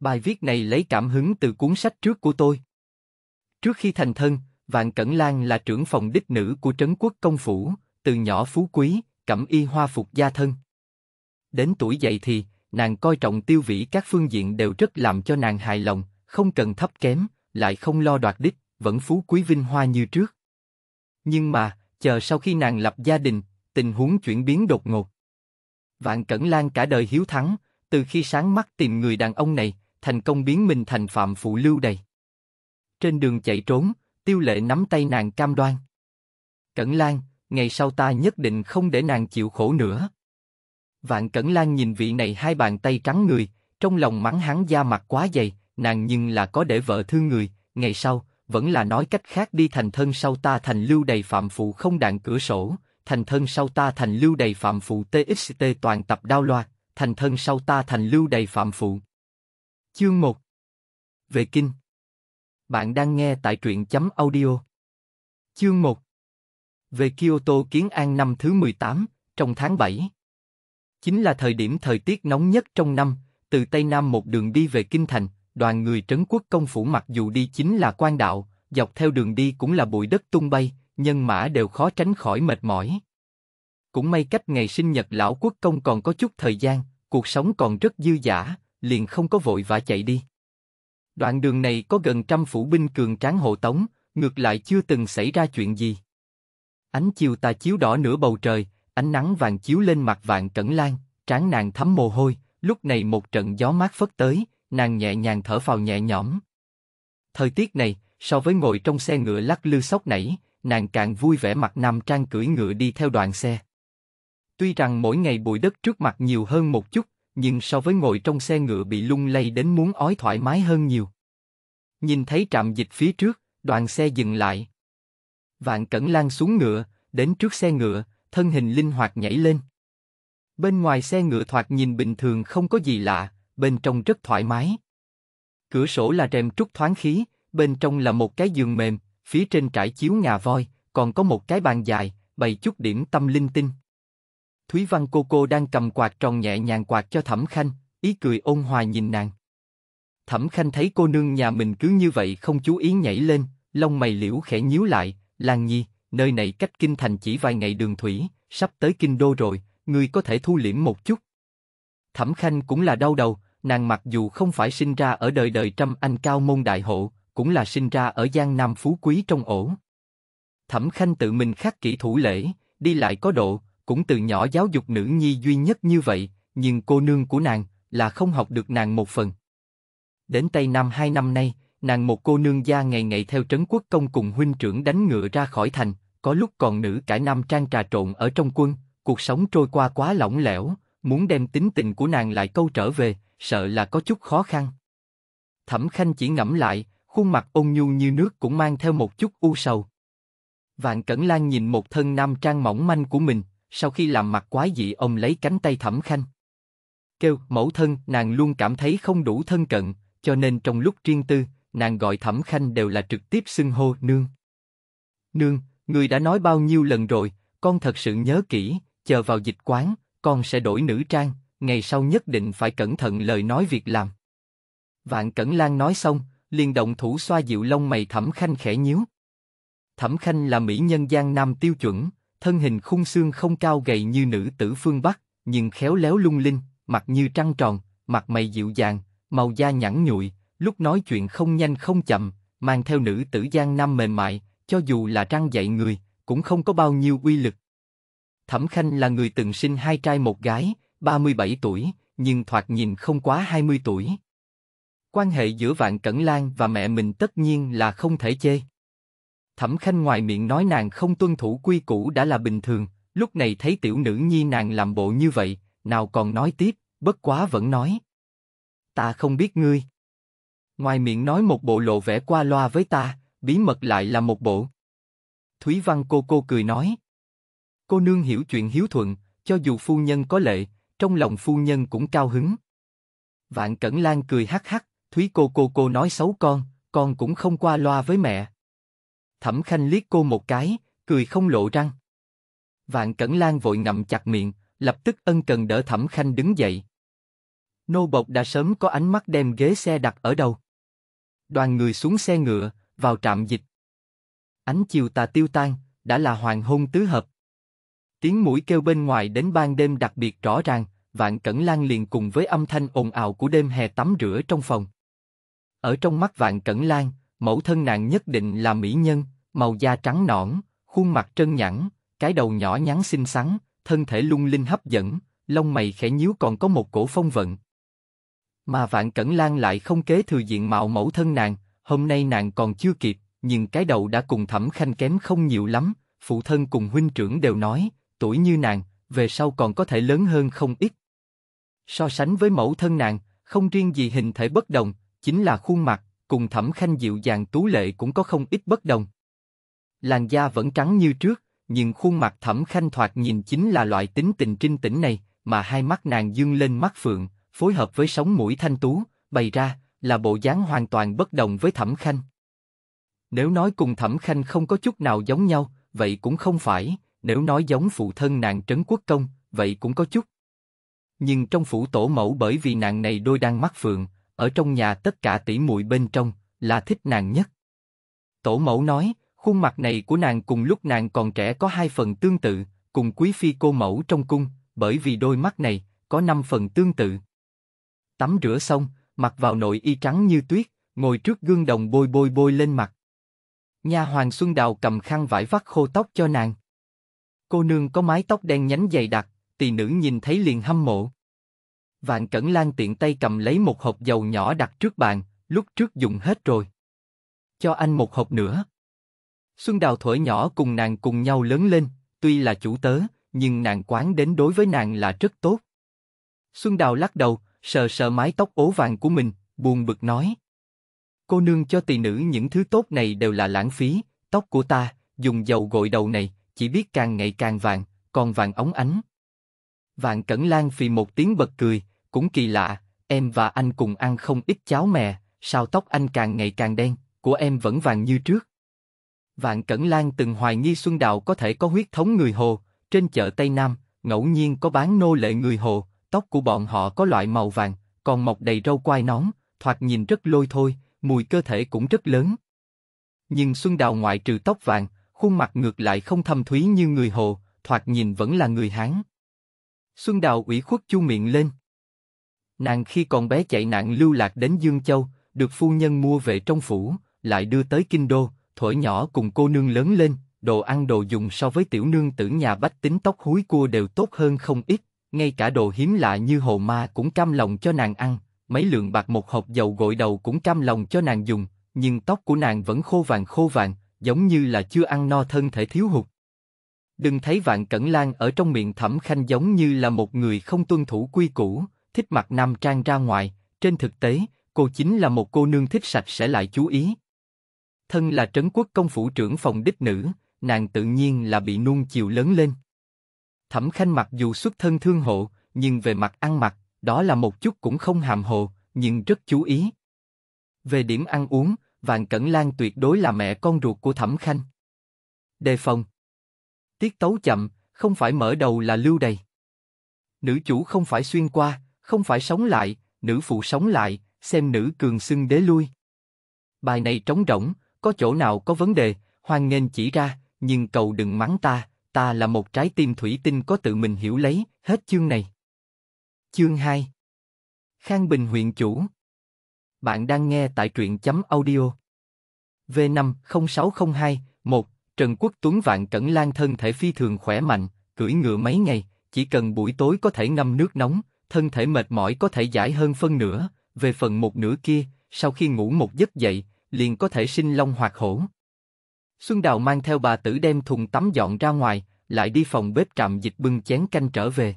Bài viết này lấy cảm hứng từ cuốn sách trước của tôi. Trước khi thành thân, Vạn Cẩn Lan là trưởng phòng đích nữ của Trấn Quốc Công Phủ, từ nhỏ phú quý, cẩm y hoa phục gia thân. Đến tuổi dậy thì, nàng coi trọng tiêu vĩ các phương diện đều rất làm cho nàng hài lòng, không cần thấp kém, lại không lo đoạt đích, vẫn phú quý vinh hoa như trước. Nhưng mà, chờ sau khi nàng lập gia đình, tình huống chuyển biến đột ngột. Vạn Cẩn Lan cả đời hiếu thắng, từ khi sáng mắt tìm người đàn ông này, thành công biến mình thành phạm phụ lưu đầy. Trên đường chạy trốn, tiêu lệ nắm tay nàng cam đoan. Cẩn Lan, ngày sau ta nhất định không để nàng chịu khổ nữa. Vạn Cẩn Lan nhìn vị này hai bàn tay trắng người, trong lòng mắng hắn da mặt quá dày, nàng nhưng là có để vợ thương người, ngày sau, vẫn là nói cách khác đi thành thân sau ta thành lưu đầy phạm phụ không đạn cửa sổ, thành thân sau ta thành lưu đầy phạm phụ TXT toàn tập đao loa, thành thân sau ta thành lưu đầy phạm phụ. Chương 1 Về Kinh Bạn đang nghe tại truyện chấm audio. Chương 1 Về Kyoto Kiến An năm thứ 18, trong tháng 7. Chính là thời điểm thời tiết nóng nhất trong năm, từ Tây Nam một đường đi về Kinh Thành, đoàn người trấn quốc công phủ mặc dù đi chính là quan đạo, dọc theo đường đi cũng là bụi đất tung bay, nhân mã đều khó tránh khỏi mệt mỏi. Cũng may cách ngày sinh nhật lão quốc công còn có chút thời gian, cuộc sống còn rất dư giả, liền không có vội vã chạy đi. Đoạn đường này có gần trăm phủ binh cường tráng hộ tống, ngược lại chưa từng xảy ra chuyện gì. Ánh chiều tà chiếu đỏ nửa bầu trời, ánh nắng vàng chiếu lên mặt vạn cẩn lan, tráng nàng thấm mồ hôi, lúc này một trận gió mát phất tới, nàng nhẹ nhàng thở phào nhẹ nhõm. Thời tiết này, so với ngồi trong xe ngựa lắc lư sóc nảy, nàng càng vui vẻ mặt nam trang cưỡi ngựa đi theo đoàn xe. Tuy rằng mỗi ngày bụi đất trước mặt nhiều hơn một chút, nhưng so với ngồi trong xe ngựa bị lung lay đến muốn ói thoải mái hơn nhiều. Nhìn thấy trạm dịch phía trước, đoàn xe dừng lại. Vạn Cẩn Lan xuống ngựa, đến trước xe ngựa, thân hình linh hoạt nhảy lên. Bên ngoài xe ngựa thoạt nhìn bình thường không có gì lạ, bên trong rất thoải mái. Cửa sổ là rèm trúc thoáng khí, bên trong là một cái giường mềm, phía trên trải chiếu ngà voi, còn có một cái bàn dài, bày chút điểm tâm linh tinh. Thúy Văn cô cô đang cầm quạt tròn nhẹ nhàng quạt cho Thẩm Khanh, ý cười ôn hòa nhìn nàng. Thẩm Khanh thấy cô nương nhà mình cứ như vậy không chú ý nhảy lên, lông mày liễu khẽ nhíu lại, làng nhi, nơi này cách kinh thành chỉ vài ngày đường thủy, sắp tới kinh đô rồi, người có thể thu liễm một chút. Thẩm Khanh cũng là đau đầu, nàng mặc dù không phải sinh ra ở đời đời trăm anh cao môn đại hộ, cũng là sinh ra ở giang nam phú quý trong ổ. Thẩm Khanh tự mình khắc kỹ thủ lễ, đi lại có độ, cũng từ nhỏ giáo dục nữ nhi duy nhất như vậy, nhưng cô nương của nàng là không học được nàng một phần. Đến Tây Nam hai năm nay, nàng một cô nương gia ngày ngày theo trấn quốc công cùng huynh trưởng đánh ngựa ra khỏi thành, có lúc còn nữ cải năm trang trà trộn ở trong quân, cuộc sống trôi qua quá lỏng lẻo, muốn đem tính tình của nàng lại câu trở về, sợ là có chút khó khăn. Thẩm Khanh chỉ ngẫm lại, khuôn mặt ôn nhu như nước cũng mang theo một chút u sầu. Vạn Cẩn Lan nhìn một thân nam trang mỏng manh của mình, sau khi làm mặt quái dị ông lấy cánh tay thẩm khanh. Kêu, mẫu thân, nàng luôn cảm thấy không đủ thân cận, cho nên trong lúc riêng tư, nàng gọi thẩm khanh đều là trực tiếp xưng hô nương. Nương, người đã nói bao nhiêu lần rồi, con thật sự nhớ kỹ, chờ vào dịch quán, con sẽ đổi nữ trang, ngày sau nhất định phải cẩn thận lời nói việc làm. Vạn Cẩn Lan nói xong, liền động thủ xoa dịu lông mày Thẩm Khanh khẽ nhíu. Thẩm Khanh là mỹ nhân gian nam tiêu chuẩn, thân hình khung xương không cao gầy như nữ tử phương Bắc, nhưng khéo léo lung linh, mặt như trăng tròn, mặt mày dịu dàng, màu da nhẵn nhụi, lúc nói chuyện không nhanh không chậm, mang theo nữ tử giang nam mềm mại, cho dù là trăng dạy người, cũng không có bao nhiêu uy lực. Thẩm Khanh là người từng sinh hai trai một gái, 37 tuổi, nhưng thoạt nhìn không quá 20 tuổi. Quan hệ giữa Vạn Cẩn Lan và mẹ mình tất nhiên là không thể chê. Thẩm Khanh ngoài miệng nói nàng không tuân thủ quy củ đã là bình thường, lúc này thấy tiểu nữ nhi nàng làm bộ như vậy, nào còn nói tiếp, bất quá vẫn nói. Ta không biết ngươi. Ngoài miệng nói một bộ lộ vẻ qua loa với ta, bí mật lại là một bộ. Thúy Văn cô cô cười nói. Cô nương hiểu chuyện hiếu thuận, cho dù phu nhân có lệ, trong lòng phu nhân cũng cao hứng. Vạn Cẩn Lan cười hắc hắc, Thúy cô cô cô nói xấu con, con cũng không qua loa với mẹ. Thẩm Khanh liếc cô một cái, cười không lộ răng. Vạn Cẩn Lan vội ngậm chặt miệng, lập tức ân cần đỡ Thẩm Khanh đứng dậy. Nô bộc đã sớm có ánh mắt đem ghế xe đặt ở đâu. Đoàn người xuống xe ngựa, vào trạm dịch. Ánh chiều tà tiêu tan, đã là hoàng hôn tứ hợp. Tiếng mũi kêu bên ngoài đến ban đêm đặc biệt rõ ràng, Vạn Cẩn Lan liền cùng với âm thanh ồn ào của đêm hè tắm rửa trong phòng. Ở trong mắt Vạn Cẩn Lan, mẫu thân nàng nhất định là mỹ nhân, màu da trắng nõn, khuôn mặt trơn nhẵn, cái đầu nhỏ nhắn xinh xắn, thân thể lung linh hấp dẫn, lông mày khẽ nhíu còn có một cổ phong vận. Mà Vạn Cẩn Lan lại không kế thừa diện mạo mẫu thân nàng, hôm nay nàng còn chưa kịp, nhưng cái đầu đã cùng Thẩm Khanh kém không nhiều lắm, phụ thân cùng huynh trưởng đều nói, tuổi như nàng, về sau còn có thể lớn hơn không ít. So sánh với mẫu thân nàng, không riêng gì hình thể bất đồng, chính là khuôn mặt, cùng Thẩm Khanh dịu dàng tú lệ cũng có không ít bất đồng. Làn da vẫn trắng như trước, nhưng khuôn mặt Thẩm Khanh thoạt nhìn chính là loại tính tình trinh tĩnh này, mà hai mắt nàng dương lên mắt phượng, phối hợp với sóng mũi thanh tú, bày ra là bộ dáng hoàn toàn bất đồng với Thẩm Khanh. Nếu nói cùng Thẩm Khanh không có chút nào giống nhau, vậy cũng không phải, nếu nói giống phụ thân nàng Trấn Quốc Công, vậy cũng có chút. Nhưng trong phủ tổ mẫu bởi vì nàng này đôi đang mắt phượng, ở trong nhà tất cả tỷ muội bên trong là thích nàng nhất. Tổ mẫu nói, khuôn mặt này của nàng cùng lúc nàng còn trẻ có hai phần tương tự, cùng quý phi cô mẫu trong cung, bởi vì đôi mắt này có năm phần tương tự. Tắm rửa xong, mặc vào nội y trắng như tuyết, ngồi trước gương đồng bôi bôi bôi lên mặt. Nhà hoàng Xuân Đào cầm khăn vải vắt khô tóc cho nàng. Cô nương có mái tóc đen nhánh dày đặc, tỳ nữ nhìn thấy liền hâm mộ. Vạn Cẩn Lan tiện tay cầm lấy một hộp dầu nhỏ đặt trước bàn, lúc trước dùng hết rồi. Cho anh một hộp nữa. Xuân Đào thổi nhỏ cùng nàng cùng nhau lớn lên, tuy là chủ tớ, nhưng nàng quán đến đối với nàng là rất tốt. Xuân Đào lắc đầu, sờ sờ mái tóc ố vàng của mình, buồn bực nói. Cô nương cho tỳ nữ những thứ tốt này đều là lãng phí, tóc của ta, dùng dầu gội đầu này, chỉ biết càng ngày càng vàng, còn vàng ống ánh. Vạn Cẩn Lan phì một tiếng bật cười, cũng kỳ lạ, em và anh cùng ăn không ít cháo mè, sao tóc anh càng ngày càng đen, của em vẫn vàng như trước. Vạn Cẩn Lan từng hoài nghi Xuân Đào có thể có huyết thống người Hồ, trên chợ Tây Nam, ngẫu nhiên có bán nô lệ người Hồ, tóc của bọn họ có loại màu vàng, còn mọc đầy râu quai nón, thoạt nhìn rất lôi thôi, mùi cơ thể cũng rất lớn. Nhưng Xuân Đào ngoại trừ tóc vàng, khuôn mặt ngược lại không thâm thúy như người Hồ, thoạt nhìn vẫn là người Hán. Xuân Đào ủy khuất chu miệng lên, Nàng khi còn bé chạy nạn lưu lạc đến Dương Châu, được phu nhân mua về trong phủ, lại đưa tới Kinh Đô, thổi nhỏ cùng cô nương lớn lên, đồ ăn đồ dùng so với tiểu nương tử nhà bách tính tóc húi cua đều tốt hơn không ít, ngay cả đồ hiếm lạ như hồ ma cũng cam lòng cho nàng ăn, mấy lượng bạc một hộp dầu gội đầu cũng cam lòng cho nàng dùng, nhưng tóc của nàng vẫn khô vàng khô vàng, giống như là chưa ăn no thân thể thiếu hụt. Đừng thấy vạn cẩn lan ở trong miệng thẩm khanh giống như là một người không tuân thủ quy củ, thích mặc nam trang ra ngoài, trên thực tế, cô chính là một cô nương thích sạch sẽ lại chú ý. Thân là trấn quốc công phủ trưởng phòng đích nữ, nàng tự nhiên là bị nuông chiều lớn lên. Thẩm Khanh mặc dù xuất thân thương hộ, nhưng về mặt ăn mặc, đó là một chút cũng không hàm hồ, nhưng rất chú ý. Về điểm ăn uống, Vàng Cẩn Lan tuyệt đối là mẹ con ruột của Thẩm Khanh. Đề phòng. Tiết tấu chậm, không phải mở đầu là lưu đầy. Nữ chủ không phải xuyên qua, không phải sống lại, nữ phụ sống lại, xem nữ cường xưng đế lui. Bài này trống rỗng, có chỗ nào có vấn đề, hoan nghênh chỉ ra, nhưng cầu đừng mắng ta, ta là một trái tim thủy tinh có tự mình hiểu lấy, hết chương này. Chương 2 Khang Bình huyện chủ Bạn đang nghe tại truyện chấm audio V5 0602 1 Trần Quốc Tuấn Vạn Cẩn Lan thân thể phi thường khỏe mạnh, cưỡi ngựa mấy ngày, chỉ cần buổi tối có thể ngâm nước nóng, thân thể mệt mỏi có thể giải hơn phân nửa, về phần một nửa kia, sau khi ngủ một giấc dậy, liền có thể sinh long hoạt hổ. Xuân Đào mang theo bà tử đem thùng tắm dọn ra ngoài, lại đi phòng bếp trạm dịch bưng chén canh trở về.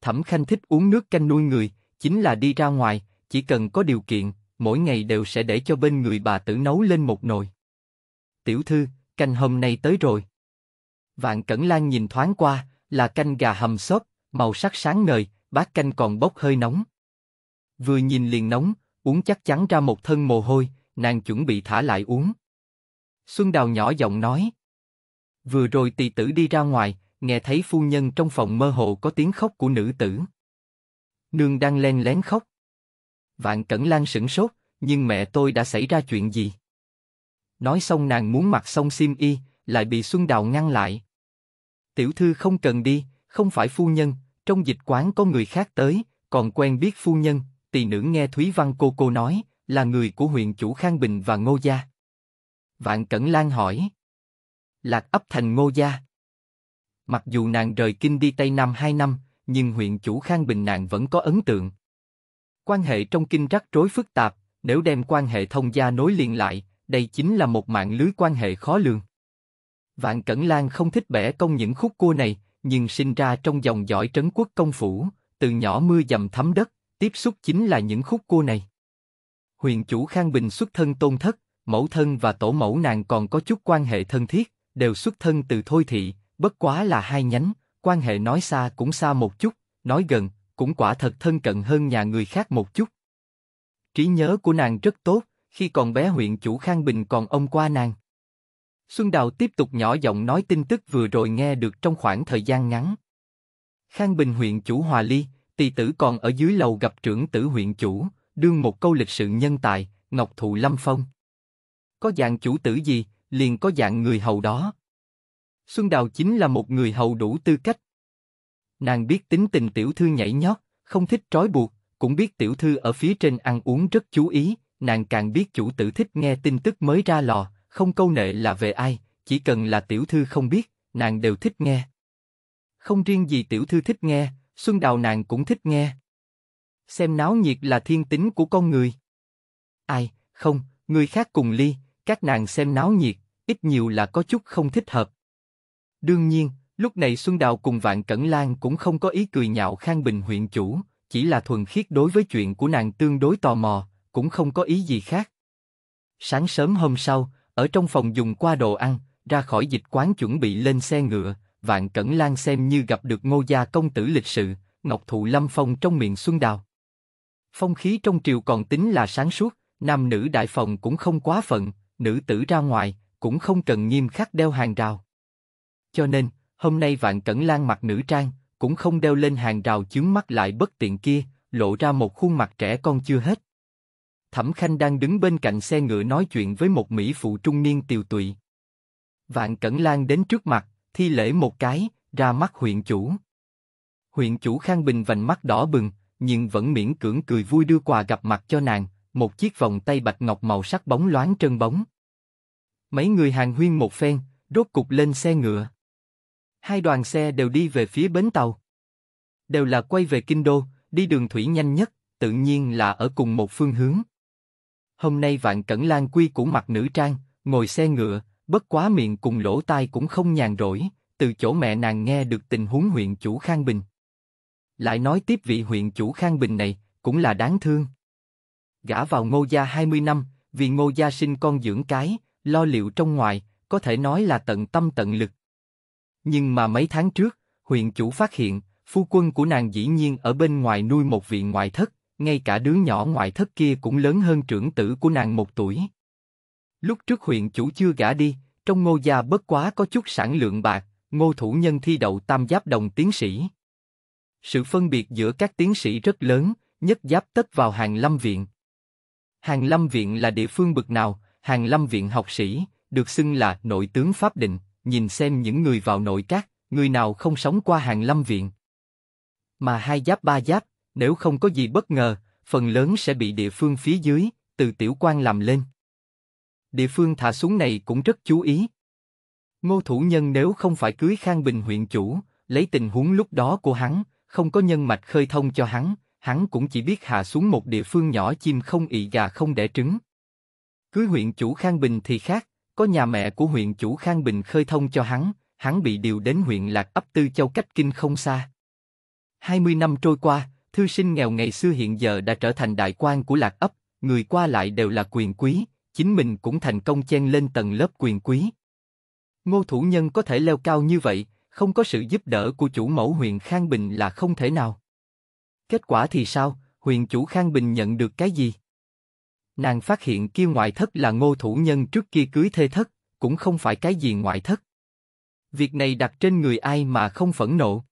Thẩm Khanh thích uống nước canh nuôi người, chính là đi ra ngoài, chỉ cần có điều kiện, mỗi ngày đều sẽ để cho bên người bà tử nấu lên một nồi. Tiểu thư, canh hôm nay tới rồi. Vạn Cẩn Lan nhìn thoáng qua, là canh gà hầm xốp, màu sắc sáng ngời, bát canh còn bốc hơi nóng. Vừa nhìn liền nóng, uống chắc chắn ra một thân mồ hôi, nàng chuẩn bị thả lại uống. Xuân Đào nhỏ giọng nói. Vừa rồi tỳ tử đi ra ngoài, nghe thấy phu nhân trong phòng mơ hồ có tiếng khóc của nữ tử. Nương đang len lén khóc. Vạn Cẩn Lan sửng sốt, nhưng mẹ tôi đã xảy ra chuyện gì? Nói xong nàng muốn mặc xong xiêm y, lại bị Xuân Đào ngăn lại. Tiểu thư không cần đi, không phải phu nhân, trong dịch quán có người khác tới, còn quen biết phu nhân, tỳ nữ nghe Thúy Văn cô cô nói, là người của huyện chủ Khang Bình và Ngô Gia. Vạn Cẩn Lan hỏi. Lạc ấp thành Ngô Gia. Mặc dù nàng rời kinh đi Tây Nam hai năm, nhưng huyện chủ Khang Bình nàng vẫn có ấn tượng. Quan hệ trong kinh rắc rối phức tạp, nếu đem quan hệ thông gia nối liền lại, đây chính là một mạng lưới quan hệ khó lường. Vạn Cẩn Lan không thích bẻ công những khúc cua này, nhưng sinh ra trong dòng dõi trấn quốc công phủ, từ nhỏ mưa dầm thấm đất, tiếp xúc chính là những khúc cua này. Huyền chủ Khang Bình xuất thân tôn thất, mẫu thân và tổ mẫu nàng còn có chút quan hệ thân thiết, đều xuất thân từ thôi thị, bất quá là hai nhánh, quan hệ nói xa cũng xa một chút, nói gần, cũng quả thật thân cận hơn nhà người khác một chút. Trí nhớ của nàng rất tốt, khi còn bé huyện chủ Khang Bình còn ông qua nàng. Xuân Đào tiếp tục nhỏ giọng nói tin tức vừa rồi nghe được trong khoảng thời gian ngắn. Khang Bình huyện chủ Hòa Ly, tỷ tử còn ở dưới lầu gặp trưởng tử huyện chủ, đương một câu lịch sự nhân tài, Ngọc Thụ Lâm Phong. Có dạng chủ tử gì, liền có dạng người hầu đó. Xuân Đào chính là một người hầu đủ tư cách. Nàng biết tính tình tiểu thư nhảy nhót, không thích trói buộc, cũng biết tiểu thư ở phía trên ăn uống rất chú ý, nàng càng biết chủ tử thích nghe tin tức mới ra lò, không câu nệ là về ai, chỉ cần là tiểu thư không biết, nàng đều thích nghe. Không riêng gì tiểu thư thích nghe, Xuân Đào nàng cũng thích nghe. Xem náo nhiệt là thiên tính của con người. Ai, không, người khác cùng ly, các nàng xem náo nhiệt, ít nhiều là có chút không thích hợp. Đương nhiên, lúc này Xuân Đào cùng Vạn Cẩn Lan cũng không có ý cười nhạo Khang Bình huyện chủ, chỉ là thuần khiết đối với chuyện của nàng tương đối tò mò, cũng không có ý gì khác. Sáng sớm hôm sau, ở trong phòng dùng qua đồ ăn, ra khỏi dịch quán chuẩn bị lên xe ngựa, Vạn Cẩn Lan xem như gặp được Ngô gia công tử lịch sự, Ngọc Thụ Lâm Phong trong miệng Xuân Đào. Phong khí trong triều còn tính là sáng suốt, nam nữ đại phòng cũng không quá phận, nữ tử ra ngoài cũng không cần nghiêm khắc đeo hàng rào. Cho nên, hôm nay Vạn Cẩn Lan mặc nữ trang, cũng không đeo lên hàng rào chướng mắt lại bất tiện kia, lộ ra một khuôn mặt trẻ con chưa hết. Thẩm Khanh đang đứng bên cạnh xe ngựa nói chuyện với một mỹ phụ trung niên tiều tụy. Vạn Cẩn Lan đến trước mặt, thi lễ một cái, ra mắt huyện chủ. Huyện chủ Khang Bình vành mắt đỏ bừng, nhưng vẫn miễn cưỡng cười vui đưa quà gặp mặt cho nàng, một chiếc vòng tay bạch ngọc màu sắc bóng loáng trơn bóng. Mấy người hàng huyên một phen, rốt cục lên xe ngựa. Hai đoàn xe đều đi về phía bến tàu. Đều là quay về Kinh Đô, đi đường thủy nhanh nhất, tự nhiên là ở cùng một phương hướng. Hôm nay Vạn Cẩn Lan quy củ mặc nữ trang, ngồi xe ngựa, bất quá miệng cùng lỗ tai cũng không nhàn rỗi, từ chỗ mẹ nàng nghe được tình huống huyện chủ Khang Bình. Lại nói tiếp vị huyện chủ Khang Bình này, cũng là đáng thương. gả vào ngô gia 20 năm, vì ngô gia sinh con dưỡng cái, lo liệu trong ngoài, có thể nói là tận tâm tận lực. Nhưng mà mấy tháng trước, huyện chủ phát hiện, phu quân của nàng dĩ nhiên ở bên ngoài nuôi một vị ngoại thất, ngay cả đứa nhỏ ngoại thất kia cũng lớn hơn trưởng tử của nàng một tuổi. Lúc trước huyện chủ chưa gả đi, trong ngô gia bất quá có chút sản lượng bạc, ngô thủ nhân thi đậu tam giáp đồng tiến sĩ. Sự phân biệt giữa các tiến sĩ rất lớn, nhất giáp tất vào hàng lâm viện. Hàng lâm viện là địa phương bực nào, hàng lâm viện học sĩ, được xưng là nội tướng pháp định, nhìn xem những người vào nội các, người nào không sống qua hàng lâm viện. Mà hai giáp ba giáp, nếu không có gì bất ngờ, phần lớn sẽ bị địa phương phía dưới, từ tiểu quan làm lên. Địa phương thả xuống này cũng rất chú ý. Ngô Thủ Nhân nếu không phải cưới Khang Bình huyện chủ, lấy tình huống lúc đó của hắn, không có nhân mạch khơi thông cho hắn, hắn cũng chỉ biết hạ xuống một địa phương nhỏ chim không ị gà không đẻ trứng. Cưới huyện chủ Khang Bình thì khác, có nhà mẹ của huyện chủ Khang Bình khơi thông cho hắn, hắn bị điều đến huyện Lạc ấp Tư Châu cách Kinh không xa. 20 năm trôi qua, thư sinh nghèo ngày xưa hiện giờ đã trở thành đại quan của lạc ấp, người qua lại đều là quyền quý, chính mình cũng thành công chen lên tầng lớp quyền quý. Ngô Thủ Nhân có thể leo cao như vậy, không có sự giúp đỡ của chủ mẫu Huyền Khang Bình là không thể nào. Kết quả thì sao, Huyền chủ Khang Bình nhận được cái gì? Nàng phát hiện kia ngoại thất là ngô thủ nhân trước kia cưới thê thất, cũng không phải cái gì ngoại thất. Việc này đặt trên người ai mà không phẫn nộ.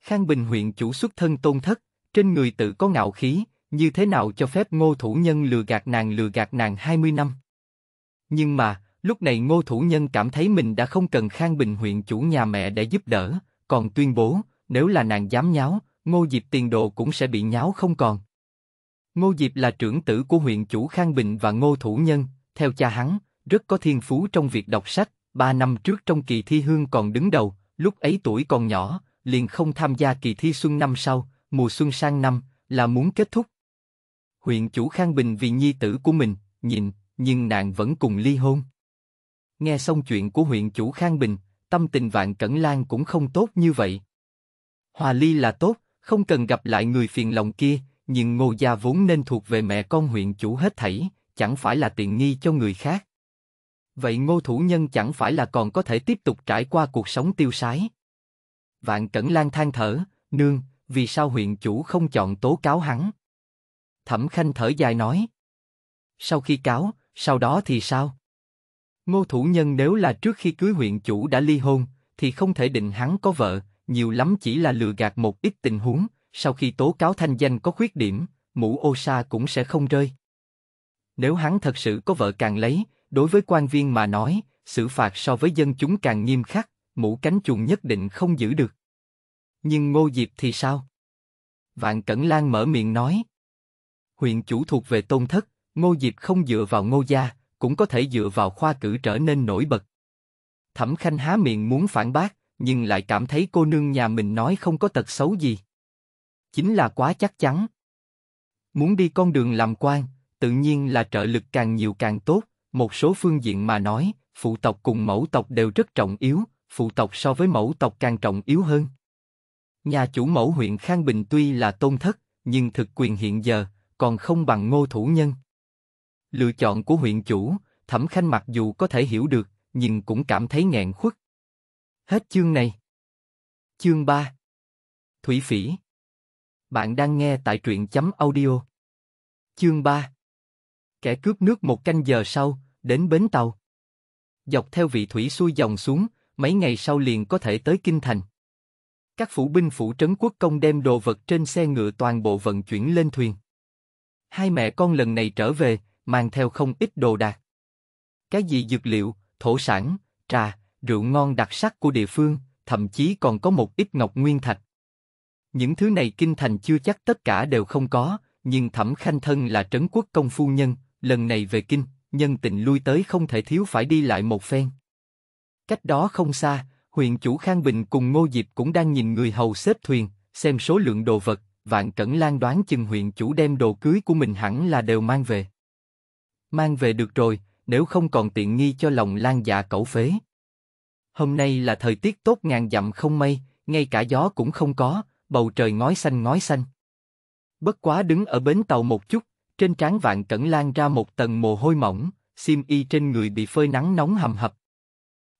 Khang Bình huyện chủ xuất thân tôn thất, trên người tự có ngạo khí, như thế nào cho phép ngô thủ nhân lừa gạt nàng lừa gạt nàng 20 năm. Nhưng mà, lúc này ngô thủ nhân cảm thấy mình đã không cần Khang Bình huyện chủ nhà mẹ để giúp đỡ, còn tuyên bố, nếu là nàng dám nháo, ngô diệp tiền đồ cũng sẽ bị nháo không còn. Ngô Diệp là trưởng tử của huyện chủ Khang Bình và Ngô Thủ Nhân, theo cha hắn, rất có thiên phú trong việc đọc sách, ba năm trước trong kỳ thi hương còn đứng đầu, lúc ấy tuổi còn nhỏ, liền không tham gia kỳ thi xuân năm sau, mùa xuân sang năm là muốn kết thúc. Huyện chủ Khang Bình vì nhi tử của mình, nhìn nhưng nàng vẫn cùng ly hôn. Nghe xong chuyện của huyện chủ Khang Bình, tâm tình Vạn Cẩn Lan cũng không tốt như vậy. Hòa ly là tốt, không cần gặp lại người phiền lòng kia, nhưng Ngô gia vốn nên thuộc về mẹ con huyện chủ hết thảy, chẳng phải là tiện nghi cho người khác. Vậy Ngô thủ nhân chẳng phải là còn có thể tiếp tục trải qua cuộc sống tiêu sái? Vạn Cẩn Lan than thở, nương, vì sao huyện chủ không chọn tố cáo hắn? Thẩm Khanh thở dài nói. Sau khi cáo, sau đó thì sao? Ngô Thủ Nhân nếu là trước khi cưới huyện chủ đã ly hôn, thì không thể định hắn có vợ, nhiều lắm chỉ là lừa gạt một ít tình huống, sau khi tố cáo thanh danh có khuyết điểm, mũ ô sa cũng sẽ không rơi. Nếu hắn thật sự có vợ càng lấy, đối với quan viên mà nói, xử phạt so với dân chúng càng nghiêm khắc, mũ cánh chuồng nhất định không giữ được. Nhưng Ngô Diệp thì sao? Vạn Cẩn Lan mở miệng nói. Huyện chủ thuộc về tôn thất, Ngô Diệp không dựa vào Ngô gia, cũng có thể dựa vào khoa cử trở nên nổi bật. Thẩm Khanh há miệng muốn phản bác, nhưng lại cảm thấy cô nương nhà mình nói không có tật xấu gì. Chính là quá chắc chắn. Muốn đi con đường làm quan, tự nhiên là trợ lực càng nhiều càng tốt, một số phương diện mà nói, phụ tộc cùng mẫu tộc đều rất trọng yếu, phụ tộc so với mẫu tộc càng trọng yếu hơn. Nhà chủ mẫu huyện Khang Bình tuy là tôn thất, nhưng thực quyền hiện giờ còn không bằng ngô thủ nhân. Lựa chọn của huyện chủ, Thẩm Khanh mặc dù có thể hiểu được, nhưng cũng cảm thấy nghẹn khuất. Hết chương này. Chương 3 Thủy Phỉ Bạn đang nghe tại truyện chấm audio. Chương 3 Kẻ cướp nước một canh giờ sau, đến bến tàu. Dọc theo vị thủy xuôi dòng xuống, mấy ngày sau liền có thể tới Kinh Thành các phủ binh phủ trấn quốc công đem đồ vật trên xe ngựa toàn bộ vận chuyển lên thuyền. Hai mẹ con lần này trở về, mang theo không ít đồ đạc. Cái gì dược liệu, thổ sản, trà, rượu ngon đặc sắc của địa phương, thậm chí còn có một ít ngọc nguyên thạch. Những thứ này kinh thành chưa chắc tất cả đều không có, nhưng Thẩm Khanh Thân là trấn quốc công phu nhân, lần này về kinh, nhân tình lui tới không thể thiếu phải đi lại một phen. Cách đó không xa, huyện chủ Khang Bình cùng Ngô Diệp cũng đang nhìn người hầu xếp thuyền, xem số lượng đồ vật, Vạn Cẩn Lan đoán chừng huyện chủ đem đồ cưới của mình hẳn là đều mang về. Mang về được rồi, nếu không còn tiện nghi cho lòng Lan dạ cẩu phế. Hôm nay là thời tiết tốt ngàn dặm không mây, ngay cả gió cũng không có, bầu trời ngói xanh ngói xanh. Bất quá đứng ở bến tàu một chút, trên trán Vạn Cẩn Lan ra một tầng mồ hôi mỏng, sim y trên người bị phơi nắng nóng hầm hập,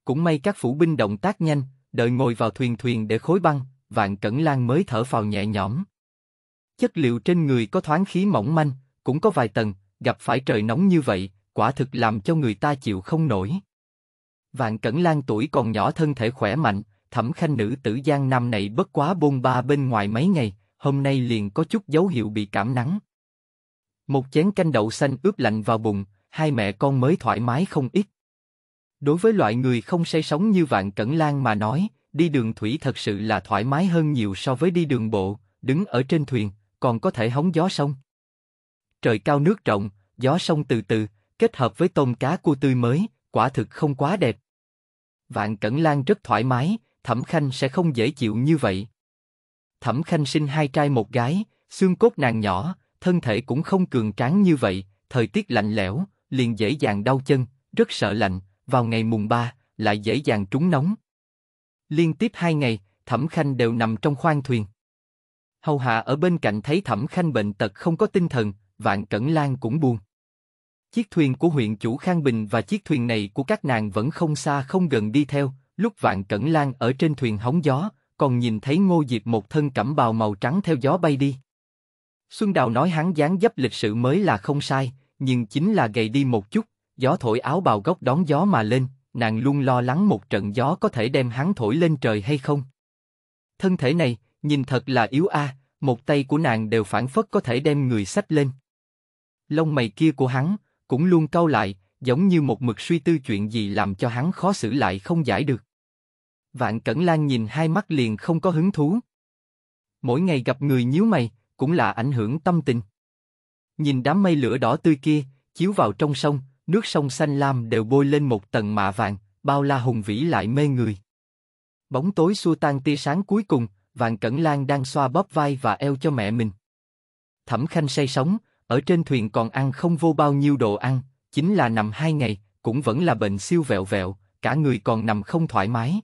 cũng may các phủ binh động tác nhanh, đợi ngồi vào thuyền thuyền để khối băng, vạn cẩn lang mới thở phào nhẹ nhõm. Chất liệu trên người có thoáng khí mỏng manh, cũng có vài tầng, gặp phải trời nóng như vậy, quả thực làm cho người ta chịu không nổi. Vạn Cẩn lang tuổi còn nhỏ thân thể khỏe mạnh, thẩm khanh nữ tử Giang Nam này bất quá bôn ba bên ngoài mấy ngày, hôm nay liền có chút dấu hiệu bị cảm nắng. Một chén canh đậu xanh ướp lạnh vào bụng, hai mẹ con mới thoải mái không ít. Đối với loại người không say sóng như Vạn Cẩn Lan mà nói, đi đường thủy thật sự là thoải mái hơn nhiều so với đi đường bộ, đứng ở trên thuyền, còn có thể hóng gió sông. Trời cao nước rộng, gió sông từ từ, kết hợp với tôm cá cua tươi mới, quả thực không quá đẹp. Vạn Cẩn Lan rất thoải mái, Thẩm Khanh sẽ không dễ chịu như vậy. Thẩm Khanh sinh hai trai một gái, xương cốt nàng nhỏ, thân thể cũng không cường tráng như vậy, thời tiết lạnh lẽo, liền dễ dàng đau chân, rất sợ lạnh, vào ngày mùng 3, lại dễ dàng trúng nóng. Liên tiếp hai ngày, Thẩm Khanh đều nằm trong khoang thuyền. Hầu hạ ở bên cạnh thấy Thẩm Khanh bệnh tật không có tinh thần, Vạn Cẩn Lan cũng buồn. Chiếc thuyền của huyện chủ Khang Bình và chiếc thuyền này của các nàng vẫn không xa không gần đi theo, lúc Vạn Cẩn Lan ở trên thuyền hóng gió, còn nhìn thấy Ngô Diệp một thân cẩm bào màu trắng theo gió bay đi. Xuân Đào nói hắn dáng dấp lịch sự mới là không sai, nhưng chính là gầy đi một chút, gió thổi áo bào gốc đón gió mà lên, nàng luôn lo lắng một trận gió có thể đem hắn thổi lên trời hay không. Thân thể này, nhìn thật là yếu a, một tay của nàng đều phản phất có thể đem người sách lên. Lông mày kia của hắn, cũng luôn cau lại, giống như một mực suy tư chuyện gì làm cho hắn khó xử lại không giải được. Vạn Cẩn Lan nhìn hai mắt liền không có hứng thú. Mỗi ngày gặp người nhíu mày, cũng là ảnh hưởng tâm tình. Nhìn đám mây lửa đỏ tươi kia, chiếu vào trong sông, nước sông xanh lam đều bôi lên một tầng mạ vàng, bao la hùng vĩ lại mê người. Bóng tối xua tan tia sáng cuối cùng, Vàng Cẩn Lan đang xoa bóp vai và eo cho mẹ mình. Thẩm Khanh say sóng, ở trên thuyền còn ăn không vô bao nhiêu đồ ăn, chính là nằm hai ngày, cũng vẫn là bệnh siêu vẹo vẹo, cả người còn nằm không thoải mái.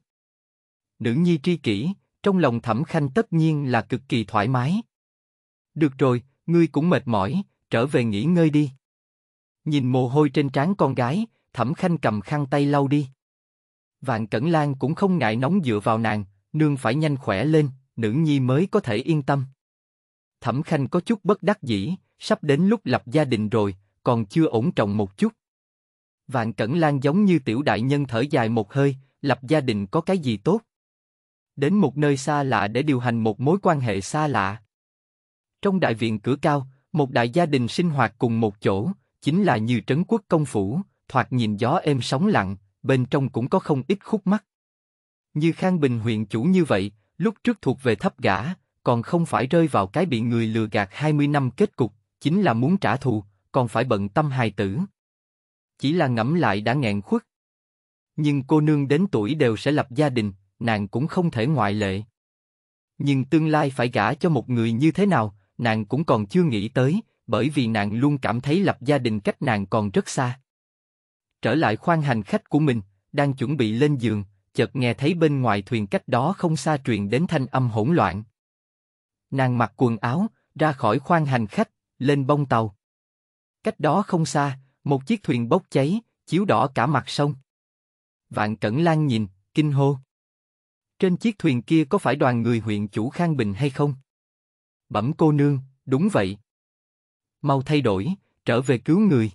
Nữ nhi tri kỷ, trong lòng Thẩm Khanh tất nhiên là cực kỳ thoải mái. Được rồi, ngươi cũng mệt mỏi, trở về nghỉ ngơi đi. Nhìn mồ hôi trên trán con gái, Thẩm Khanh cầm khăn tay lau đi. Vạn Cẩn Lan cũng không ngại nóng dựa vào nàng, nương phải nhanh khỏe lên, nữ nhi mới có thể yên tâm. Thẩm Khanh có chút bất đắc dĩ, sắp đến lúc lập gia đình rồi, còn chưa ổn trọng một chút. Vạn Cẩn Lan giống như tiểu đại nhân thở dài một hơi, lập gia đình có cái gì tốt? Đến một nơi xa lạ để điều hành một mối quan hệ xa lạ. Trong đại viện cửa cao, một đại gia đình sinh hoạt cùng một chỗ, chính là như trấn quốc công phủ, thoạt nhìn gió êm sóng lặng, bên trong cũng có không ít khúc mắc. Như Khang Bình huyện chủ như vậy, lúc trước thuộc về thấp gã, còn không phải rơi vào cái bị người lừa gạt 20 năm kết cục, chính là muốn trả thù, còn phải bận tâm hài tử. Chỉ là ngẫm lại đã ngẹn khuất. Nhưng cô nương đến tuổi đều sẽ lập gia đình, nàng cũng không thể ngoại lệ. Nhưng tương lai phải gả cho một người như thế nào, nàng cũng còn chưa nghĩ tới, bởi vì nàng luôn cảm thấy lập gia đình cách nàng còn rất xa. Trở lại khoang hành khách của mình, đang chuẩn bị lên giường, chợt nghe thấy bên ngoài thuyền cách đó không xa truyền đến thanh âm hỗn loạn. Nàng mặc quần áo, ra khỏi khoang hành khách, lên bông tàu. Cách đó không xa, một chiếc thuyền bốc cháy, chiếu đỏ cả mặt sông. Vạn Cẩn Lan nhìn, kinh hô. Trên chiếc thuyền kia có phải đoàn người huyện chủ Khang Bình hay không? Bẩm cô nương, đúng vậy mau thay đổi, trở về cứu người.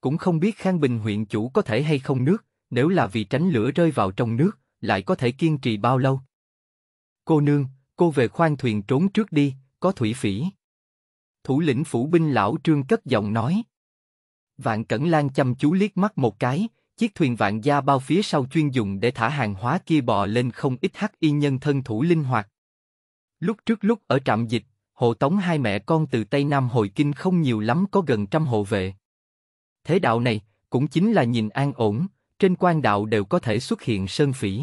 Cũng không biết Khang Bình huyện chủ có thể hay không nước, nếu là vì tránh lửa rơi vào trong nước, lại có thể kiên trì bao lâu. Cô nương, cô về khoan thuyền trốn trước đi, có thủy phỉ. Thủ lĩnh phủ binh lão trương cất giọng nói. Vạn Cẩn Lan chăm chú liếc mắt một cái, chiếc thuyền vạn gia bao phía sau chuyên dùng để thả hàng hóa kia bò lên không ít hắc y nhân thân thủ linh hoạt. Lúc trước lúc ở trạm dịch, Hộ tống hai mẹ con từ Tây Nam hồi kinh không nhiều lắm có gần trăm hộ vệ. Thế đạo này, cũng chính là nhìn an ổn, trên quan đạo đều có thể xuất hiện sơn phỉ.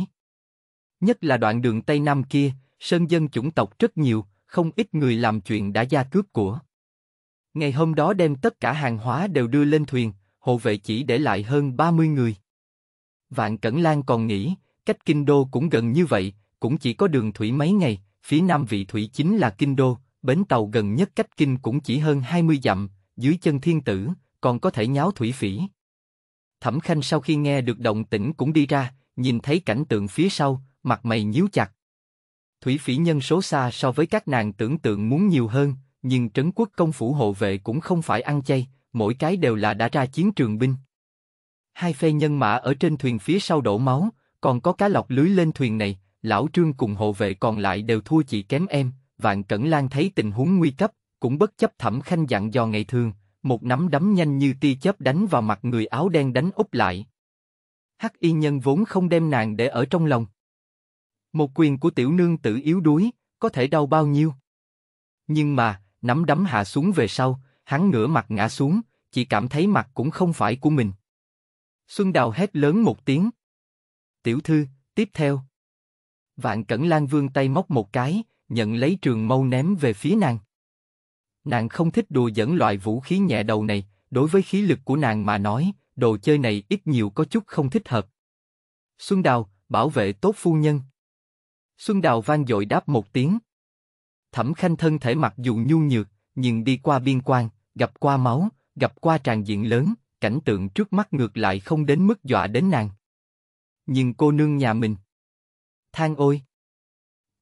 Nhất là đoạn đường Tây Nam kia, sơn dân chủng tộc rất nhiều, không ít người làm chuyện đã gia cướp của. Ngày hôm đó đem tất cả hàng hóa đều đưa lên thuyền, hộ vệ chỉ để lại hơn 30 người. Vạn Cẩn Lan còn nghĩ, cách Kinh Đô cũng gần như vậy, cũng chỉ có đường thủy mấy ngày, phía nam vị thủy chính là Kinh Đô, bến tàu gần nhất cách kinh cũng chỉ hơn 20 dặm, dưới chân thiên tử, còn có thể nháo thủy phỉ. Thẩm Khanh sau khi nghe được động tĩnh cũng đi ra, nhìn thấy cảnh tượng phía sau, mặt mày nhíu chặt. Thủy phỉ nhân số xa so với các nàng tưởng tượng muốn nhiều hơn, nhưng trấn quốc công phủ hộ vệ cũng không phải ăn chay, mỗi cái đều là đã ra chiến trường binh. Hai phe nhân mã ở trên thuyền phía sau đổ máu, còn có cá lọc lưới lên thuyền này, lão trương cùng hộ vệ còn lại đều thua chỉ kém em, Vạn Cẩn Lan thấy tình huống nguy cấp, cũng bất chấp Thẩm Khanh dặn dò ngày thường, một nắm đấm nhanh như tia chớp đánh vào mặt người áo đen đánh úp lại. Hắc y nhân vốn không đem nàng để ở trong lòng. Một quyền của tiểu nương tự yếu đuối, có thể đau bao nhiêu. Nhưng mà, nắm đấm hạ xuống về sau, hắn ngửa mặt ngã xuống, chỉ cảm thấy mặt cũng không phải của mình. Xuân Đào hét lớn một tiếng. Tiểu thư, tiếp theo. Vạn Cẩn Lan vương tay móc một cái, nhận lấy trường mâu ném về phía nàng. Nàng không thích đùa dẫn loại vũ khí nhẹ đầu này, đối với khí lực của nàng mà nói, đồ chơi này ít nhiều có chút không thích hợp. Xuân Đào, bảo vệ tốt phu nhân. Xuân Đào vang dội đáp một tiếng. Thẩm Khanh thân thể mặc dù nhu nhược, nhưng đi qua biên quan, gặp qua máu, gặp qua tràn diện lớn, cảnh tượng trước mắt ngược lại không đến mức dọa đến nàng. Nhưng cô nương nhà mình. thang ôi!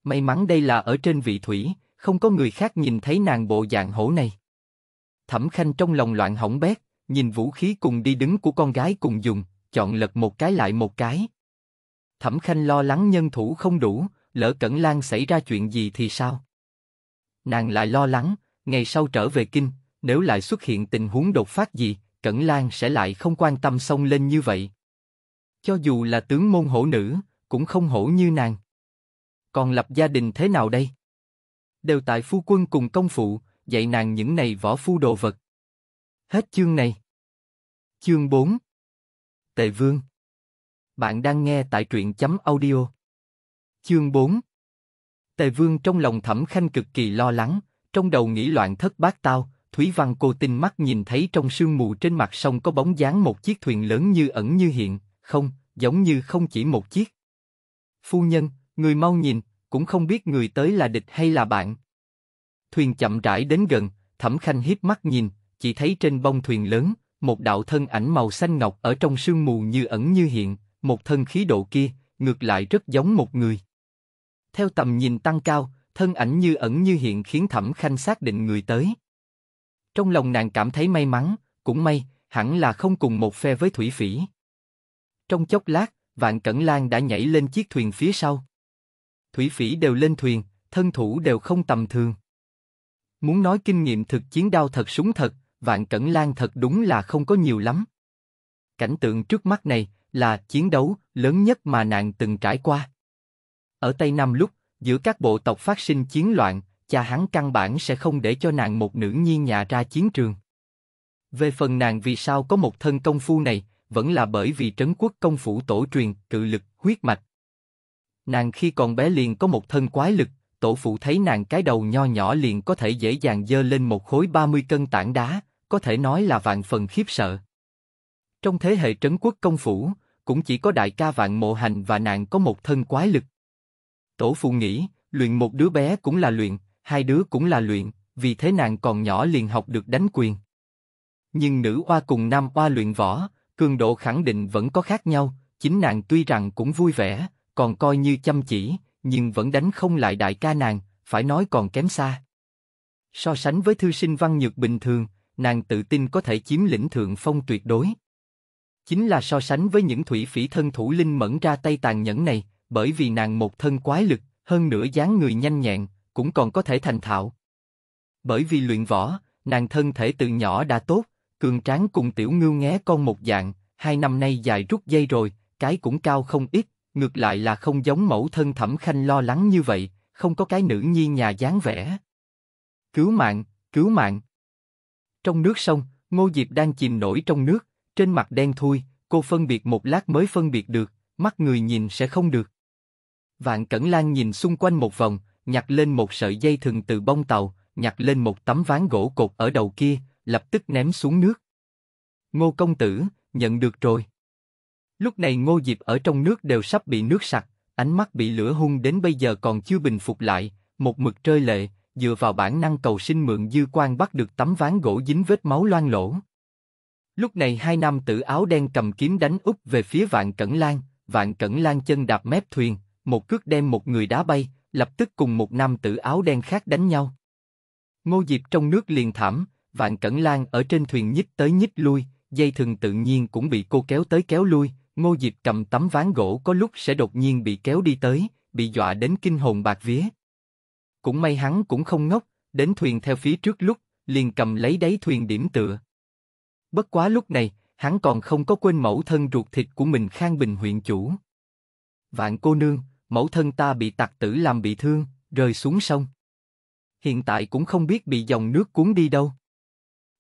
May mắn đây là ở trên vị thủy, không có người khác nhìn thấy nàng bộ dạng hổ này. Thẩm Khanh trong lòng loạn hỏng bét, nhìn vũ khí cùng đi đứng của con gái cùng dùng, chọn lật một cái lại một cái. Thẩm Khanh lo lắng nhân thủ không đủ, lỡ Cẩn Lan xảy ra chuyện gì thì sao? Nàng lại lo lắng, ngày sau trở về kinh, nếu lại xuất hiện tình huống đột phát gì, Cẩn Lan sẽ lại không quan tâm xông lên như vậy. Cho dù là tướng môn hổ nữ, cũng không hổ như nàng còn lập gia đình thế nào đây? Đều tại phu quân cùng công phụ, dạy nàng những này võ phu đồ vật. Hết chương này. Chương 4 Tề Vương Bạn đang nghe tại truyện chấm audio. Chương 4 Tề Vương trong lòng thẩm khanh cực kỳ lo lắng, trong đầu nghĩ loạn thất bát tao, Thúy Văn cô tinh mắt nhìn thấy trong sương mù trên mặt sông có bóng dáng một chiếc thuyền lớn như ẩn như hiện, không, giống như không chỉ một chiếc. Phu nhân, Người mau nhìn, cũng không biết người tới là địch hay là bạn. Thuyền chậm rãi đến gần, Thẩm Khanh hiếp mắt nhìn, chỉ thấy trên bông thuyền lớn, một đạo thân ảnh màu xanh ngọc ở trong sương mù như ẩn như hiện, một thân khí độ kia, ngược lại rất giống một người. Theo tầm nhìn tăng cao, thân ảnh như ẩn như hiện khiến Thẩm Khanh xác định người tới. Trong lòng nàng cảm thấy may mắn, cũng may, hẳn là không cùng một phe với Thủy Phỉ. Trong chốc lát, Vạn Cẩn Lan đã nhảy lên chiếc thuyền phía sau thủy phỉ đều lên thuyền, thân thủ đều không tầm thường. Muốn nói kinh nghiệm thực chiến đao thật súng thật, vạn cẩn lan thật đúng là không có nhiều lắm. Cảnh tượng trước mắt này là chiến đấu lớn nhất mà nàng từng trải qua. Ở Tây Nam lúc, giữa các bộ tộc phát sinh chiến loạn, cha hắn căn bản sẽ không để cho nàng một nữ nhi nhà ra chiến trường. Về phần nàng vì sao có một thân công phu này, vẫn là bởi vì trấn quốc công phủ tổ truyền, cự lực, huyết mạch, Nàng khi còn bé liền có một thân quái lực, tổ phụ thấy nàng cái đầu nho nhỏ liền có thể dễ dàng dơ lên một khối 30 cân tảng đá, có thể nói là vạn phần khiếp sợ. Trong thế hệ trấn quốc công phủ, cũng chỉ có đại ca vạn mộ hành và nàng có một thân quái lực. Tổ phụ nghĩ, luyện một đứa bé cũng là luyện, hai đứa cũng là luyện, vì thế nàng còn nhỏ liền học được đánh quyền. Nhưng nữ oa cùng nam oa luyện võ, cường độ khẳng định vẫn có khác nhau, chính nàng tuy rằng cũng vui vẻ, còn coi như chăm chỉ, nhưng vẫn đánh không lại đại ca nàng, phải nói còn kém xa. So sánh với thư sinh văn nhược bình thường, nàng tự tin có thể chiếm lĩnh thượng phong tuyệt đối. Chính là so sánh với những thủy phỉ thân thủ linh mẫn ra tay tàn nhẫn này, bởi vì nàng một thân quái lực, hơn nữa dáng người nhanh nhẹn, cũng còn có thể thành thạo. Bởi vì luyện võ, nàng thân thể từ nhỏ đã tốt, cường tráng cùng tiểu ngưu nghé con một dạng, hai năm nay dài rút dây rồi, cái cũng cao không ít, ngược lại là không giống mẫu thân thẩm khanh lo lắng như vậy, không có cái nữ nhi nhà dáng vẻ. Cứu mạng, cứu mạng. Trong nước sông, Ngô Diệp đang chìm nổi trong nước, trên mặt đen thui, cô phân biệt một lát mới phân biệt được, mắt người nhìn sẽ không được. Vạn Cẩn Lan nhìn xung quanh một vòng, nhặt lên một sợi dây thừng từ bông tàu, nhặt lên một tấm ván gỗ cột ở đầu kia, lập tức ném xuống nước. Ngô công tử, nhận được rồi. Lúc này Ngô Diệp ở trong nước đều sắp bị nước sặc, ánh mắt bị lửa hung đến bây giờ còn chưa bình phục lại, một mực trơi lệ, dựa vào bản năng cầu sinh mượn dư quan bắt được tấm ván gỗ dính vết máu loang lỗ. Lúc này hai nam tử áo đen cầm kiếm đánh úp về phía Vạn Cẩn Lan, Vạn Cẩn Lan chân đạp mép thuyền, một cước đem một người đá bay, lập tức cùng một nam tử áo đen khác đánh nhau. Ngô Diệp trong nước liền thảm, Vạn Cẩn Lan ở trên thuyền nhích tới nhích lui, dây thừng tự nhiên cũng bị cô kéo tới kéo lui, Ngô Diệp cầm tấm ván gỗ có lúc sẽ đột nhiên bị kéo đi tới, bị dọa đến kinh hồn bạc vía. Cũng may hắn cũng không ngốc, đến thuyền theo phía trước lúc, liền cầm lấy đáy thuyền điểm tựa. Bất quá lúc này, hắn còn không có quên mẫu thân ruột thịt của mình Khang Bình huyện chủ. Vạn cô nương, mẫu thân ta bị tặc tử làm bị thương, rơi xuống sông. Hiện tại cũng không biết bị dòng nước cuốn đi đâu.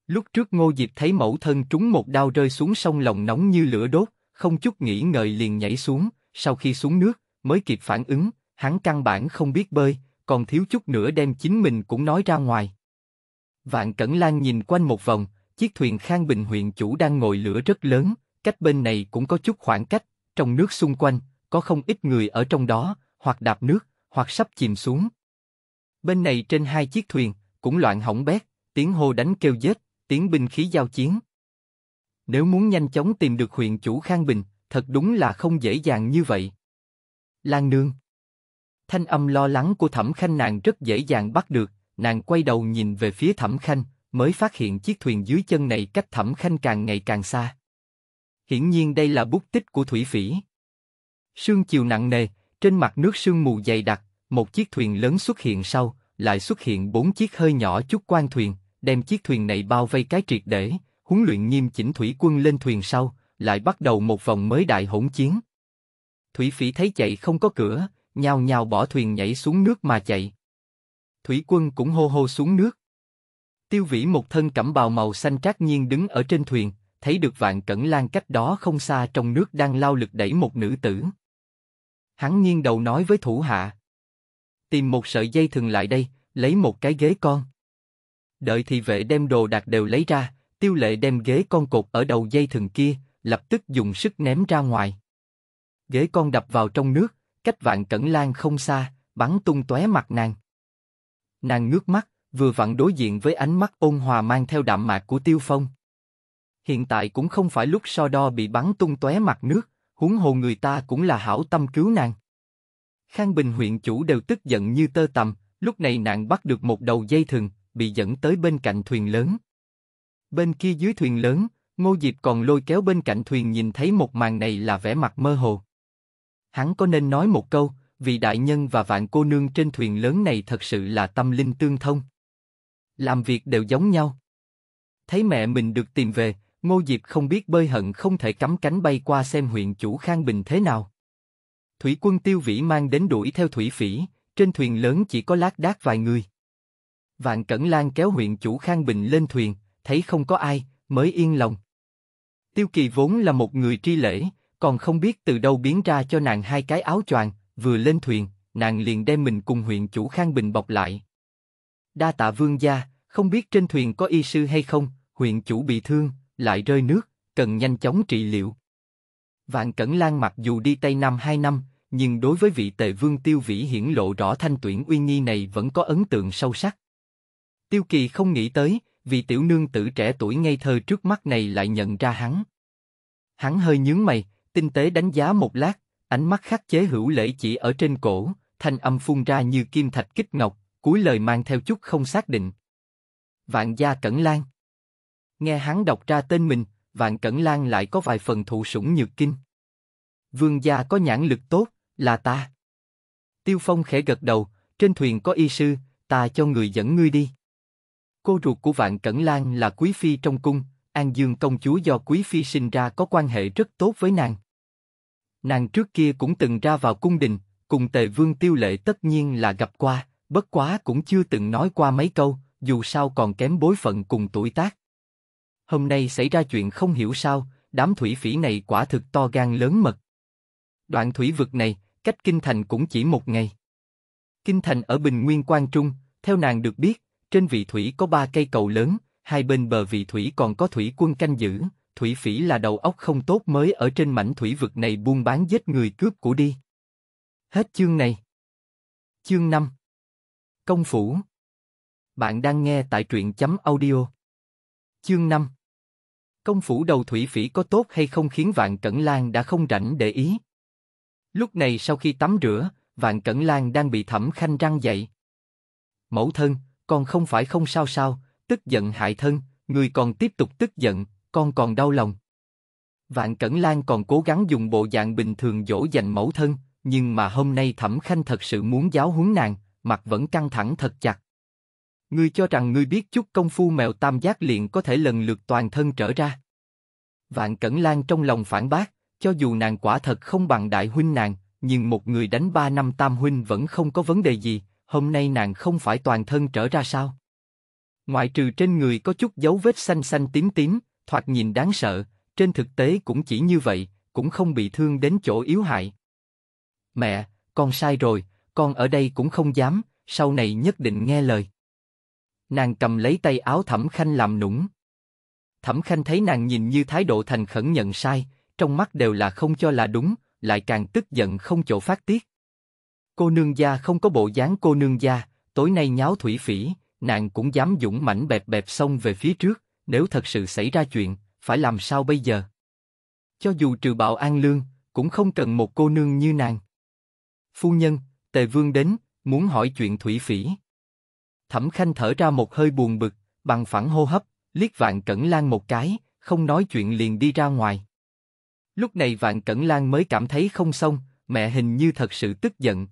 Lúc trước Ngô Diệp thấy mẫu thân trúng một đao rơi xuống sông lòng nóng như lửa đốt, không chút nghĩ ngợi liền nhảy xuống, sau khi xuống nước, mới kịp phản ứng, hắn căn bản không biết bơi, còn thiếu chút nữa đem chính mình cũng nói ra ngoài. Vạn Cẩn Lan nhìn quanh một vòng, chiếc thuyền Khang Bình huyện chủ đang ngồi lửa rất lớn, cách bên này cũng có chút khoảng cách, trong nước xung quanh, có không ít người ở trong đó, hoặc đạp nước, hoặc sắp chìm xuống. Bên này trên hai chiếc thuyền, cũng loạn hỏng bét, tiếng hô đánh kêu dết, tiếng binh khí giao chiến, nếu muốn nhanh chóng tìm được huyện chủ Khang Bình, thật đúng là không dễ dàng như vậy. Lan Nương Thanh âm lo lắng của Thẩm Khanh nàng rất dễ dàng bắt được, nàng quay đầu nhìn về phía Thẩm Khanh, mới phát hiện chiếc thuyền dưới chân này cách Thẩm Khanh càng ngày càng xa. Hiển nhiên đây là bút tích của thủy phỉ. Sương chiều nặng nề, trên mặt nước sương mù dày đặc, một chiếc thuyền lớn xuất hiện sau, lại xuất hiện bốn chiếc hơi nhỏ chút quan thuyền, đem chiếc thuyền này bao vây cái triệt để, huấn luyện nghiêm chỉnh thủy quân lên thuyền sau, lại bắt đầu một vòng mới đại hỗn chiến. Thủy phỉ thấy chạy không có cửa, nhào nhào bỏ thuyền nhảy xuống nước mà chạy. Thủy quân cũng hô hô xuống nước. Tiêu vĩ một thân cẩm bào màu xanh trác nhiên đứng ở trên thuyền, thấy được vạn cẩn lan cách đó không xa trong nước đang lao lực đẩy một nữ tử. Hắn nghiêng đầu nói với thủ hạ. Tìm một sợi dây thừng lại đây, lấy một cái ghế con. Đợi thì vệ đem đồ đạc đều lấy ra, Tiêu lệ đem ghế con cột ở đầu dây thừng kia, lập tức dùng sức ném ra ngoài. Ghế con đập vào trong nước, cách vạn cẩn lan không xa, bắn tung tóe mặt nàng. Nàng ngước mắt, vừa vặn đối diện với ánh mắt ôn hòa mang theo đạm mạc của tiêu phong. Hiện tại cũng không phải lúc so đo bị bắn tung tóe mặt nước, huống hồ người ta cũng là hảo tâm cứu nàng. Khang Bình huyện chủ đều tức giận như tơ tầm, lúc này nàng bắt được một đầu dây thừng, bị dẫn tới bên cạnh thuyền lớn. Bên kia dưới thuyền lớn, Ngô Diệp còn lôi kéo bên cạnh thuyền nhìn thấy một màn này là vẻ mặt mơ hồ. Hắn có nên nói một câu, vì đại nhân và vạn cô nương trên thuyền lớn này thật sự là tâm linh tương thông. Làm việc đều giống nhau. Thấy mẹ mình được tìm về, Ngô Diệp không biết bơi hận không thể cắm cánh bay qua xem huyện chủ Khang Bình thế nào. Thủy quân tiêu vĩ mang đến đuổi theo thủy phỉ, trên thuyền lớn chỉ có lác đác vài người. Vạn Cẩn Lan kéo huyện chủ Khang Bình lên thuyền, thấy không có ai, mới yên lòng. Tiêu Kỳ vốn là một người tri lễ, còn không biết từ đâu biến ra cho nàng hai cái áo choàng, vừa lên thuyền, nàng liền đem mình cùng huyện chủ Khang Bình bọc lại. Đa tạ vương gia, không biết trên thuyền có y sư hay không, huyện chủ bị thương, lại rơi nước, cần nhanh chóng trị liệu. Vạn Cẩn Lan mặc dù đi Tây Nam hai năm, nhưng đối với vị tề vương Tiêu Vĩ hiển lộ rõ thanh tuyển uy nghi này vẫn có ấn tượng sâu sắc. Tiêu Kỳ không nghĩ tới, vì tiểu nương tử trẻ tuổi ngây thơ trước mắt này lại nhận ra hắn. Hắn hơi nhướng mày, tinh tế đánh giá một lát, ánh mắt khắc chế hữu lễ chỉ ở trên cổ, thanh âm phun ra như kim thạch kích ngọc, cuối lời mang theo chút không xác định. Vạn gia Cẩn Lan Nghe hắn đọc ra tên mình, Vạn Cẩn Lan lại có vài phần thụ sủng nhược kinh. Vương gia có nhãn lực tốt, là ta. Tiêu Phong khẽ gật đầu, trên thuyền có y sư, ta cho người dẫn ngươi đi cô ruột của Vạn Cẩn Lan là quý phi trong cung, An Dương công chúa do quý phi sinh ra có quan hệ rất tốt với nàng. Nàng trước kia cũng từng ra vào cung đình, cùng Tề Vương Tiêu Lệ tất nhiên là gặp qua, bất quá cũng chưa từng nói qua mấy câu, dù sao còn kém bối phận cùng tuổi tác. Hôm nay xảy ra chuyện không hiểu sao, đám thủy phỉ này quả thực to gan lớn mật. Đoạn thủy vực này, cách kinh thành cũng chỉ một ngày. Kinh thành ở Bình Nguyên Quan Trung, theo nàng được biết, trên vị thủy có ba cây cầu lớn, hai bên bờ vị thủy còn có thủy quân canh giữ, thủy phỉ là đầu óc không tốt mới ở trên mảnh thủy vực này buôn bán giết người cướp của đi. Hết chương này. Chương 5 Công phủ Bạn đang nghe tại truyện chấm audio. Chương 5 Công phủ đầu thủy phỉ có tốt hay không khiến Vạn Cẩn Lan đã không rảnh để ý. Lúc này sau khi tắm rửa, Vạn Cẩn Lan đang bị thẩm khanh răng dậy. Mẫu thân, con không phải không sao sao, tức giận hại thân, người còn tiếp tục tức giận, con còn đau lòng. Vạn Cẩn Lan còn cố gắng dùng bộ dạng bình thường dỗ dành mẫu thân, nhưng mà hôm nay Thẩm Khanh thật sự muốn giáo huấn nàng, mặt vẫn căng thẳng thật chặt. Ngươi cho rằng ngươi biết chút công phu mèo tam giác liền có thể lần lượt toàn thân trở ra. Vạn Cẩn Lan trong lòng phản bác, cho dù nàng quả thật không bằng đại huynh nàng, nhưng một người đánh ba năm tam huynh vẫn không có vấn đề gì, hôm nay nàng không phải toàn thân trở ra sao? Ngoại trừ trên người có chút dấu vết xanh xanh tím tím, thoạt nhìn đáng sợ, trên thực tế cũng chỉ như vậy, cũng không bị thương đến chỗ yếu hại. Mẹ, con sai rồi, con ở đây cũng không dám, sau này nhất định nghe lời. Nàng cầm lấy tay áo Thẩm Khanh làm nũng. Thẩm Khanh thấy nàng nhìn như thái độ thành khẩn nhận sai, trong mắt đều là không cho là đúng, lại càng tức giận không chỗ phát tiết. Cô nương gia không có bộ dáng cô nương gia, tối nay nháo thủy phỉ, nàng cũng dám dũng mãnh bẹp bẹp xông về phía trước, nếu thật sự xảy ra chuyện, phải làm sao bây giờ? Cho dù trừ bạo an lương, cũng không cần một cô nương như nàng. Phu nhân, tề vương đến, muốn hỏi chuyện thủy phỉ. Thẩm khanh thở ra một hơi buồn bực, bằng phẳng hô hấp, liếc vạn cẩn lan một cái, không nói chuyện liền đi ra ngoài. Lúc này vạn cẩn lan mới cảm thấy không xong, mẹ hình như thật sự tức giận,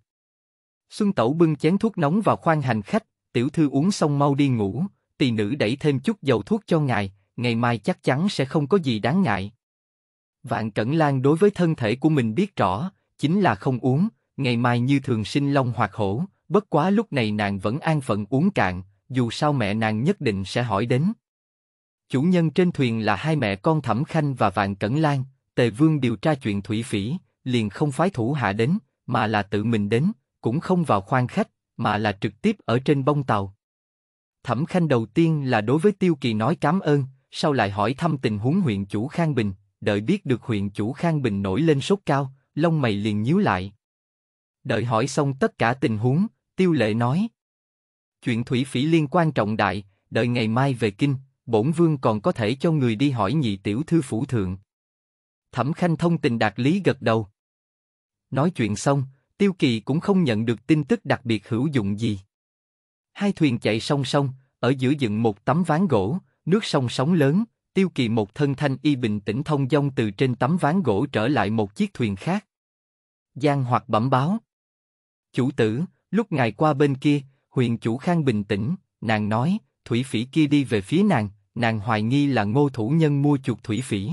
Xuân Tẩu bưng chén thuốc nóng vào khoang hành khách, tiểu thư uống xong mau đi ngủ, tỳ nữ đẩy thêm chút dầu thuốc cho ngài, ngày mai chắc chắn sẽ không có gì đáng ngại. Vạn Cẩn Lan đối với thân thể của mình biết rõ, chính là không uống, ngày mai như thường sinh long hoặc hổ, bất quá lúc này nàng vẫn an phận uống cạn, dù sao mẹ nàng nhất định sẽ hỏi đến. Chủ nhân trên thuyền là hai mẹ con Thẩm Khanh và Vạn Cẩn Lan, Tề Vương điều tra chuyện Thủy Phỉ, liền không phái thủ hạ đến, mà là tự mình đến, cũng không vào khoang khách, mà là trực tiếp ở trên bông tàu. Thẩm Khanh đầu tiên là đối với Tiêu Kỳ nói cảm ơn, sau lại hỏi thăm tình huống huyện chủ Khang Bình, đợi biết được huyện chủ Khang Bình nổi lên sốt cao, lông mày liền nhíu lại. Đợi hỏi xong tất cả tình huống, Tiêu Lệ nói. Chuyện thủy phỉ liên quan trọng đại, đợi ngày mai về kinh, bổn vương còn có thể cho người đi hỏi nhị tiểu thư phủ thượng. Thẩm Khanh thông tình đạt lý gật đầu. Nói chuyện xong, Tiêu Kỳ cũng không nhận được tin tức đặc biệt hữu dụng gì. Hai thuyền chạy song song, ở giữa dựng một tấm ván gỗ, nước sông sóng lớn, Tiêu Kỳ một thân thanh y bình tĩnh thông dong từ trên tấm ván gỗ trở lại một chiếc thuyền khác. Giang hoặc bẩm báo. Chủ tử, lúc ngài qua bên kia, Huyền chủ khang bình tĩnh, nàng nói, thủy phỉ kia đi về phía nàng, nàng hoài nghi là ngô thủ nhân mua chuột thủy phỉ.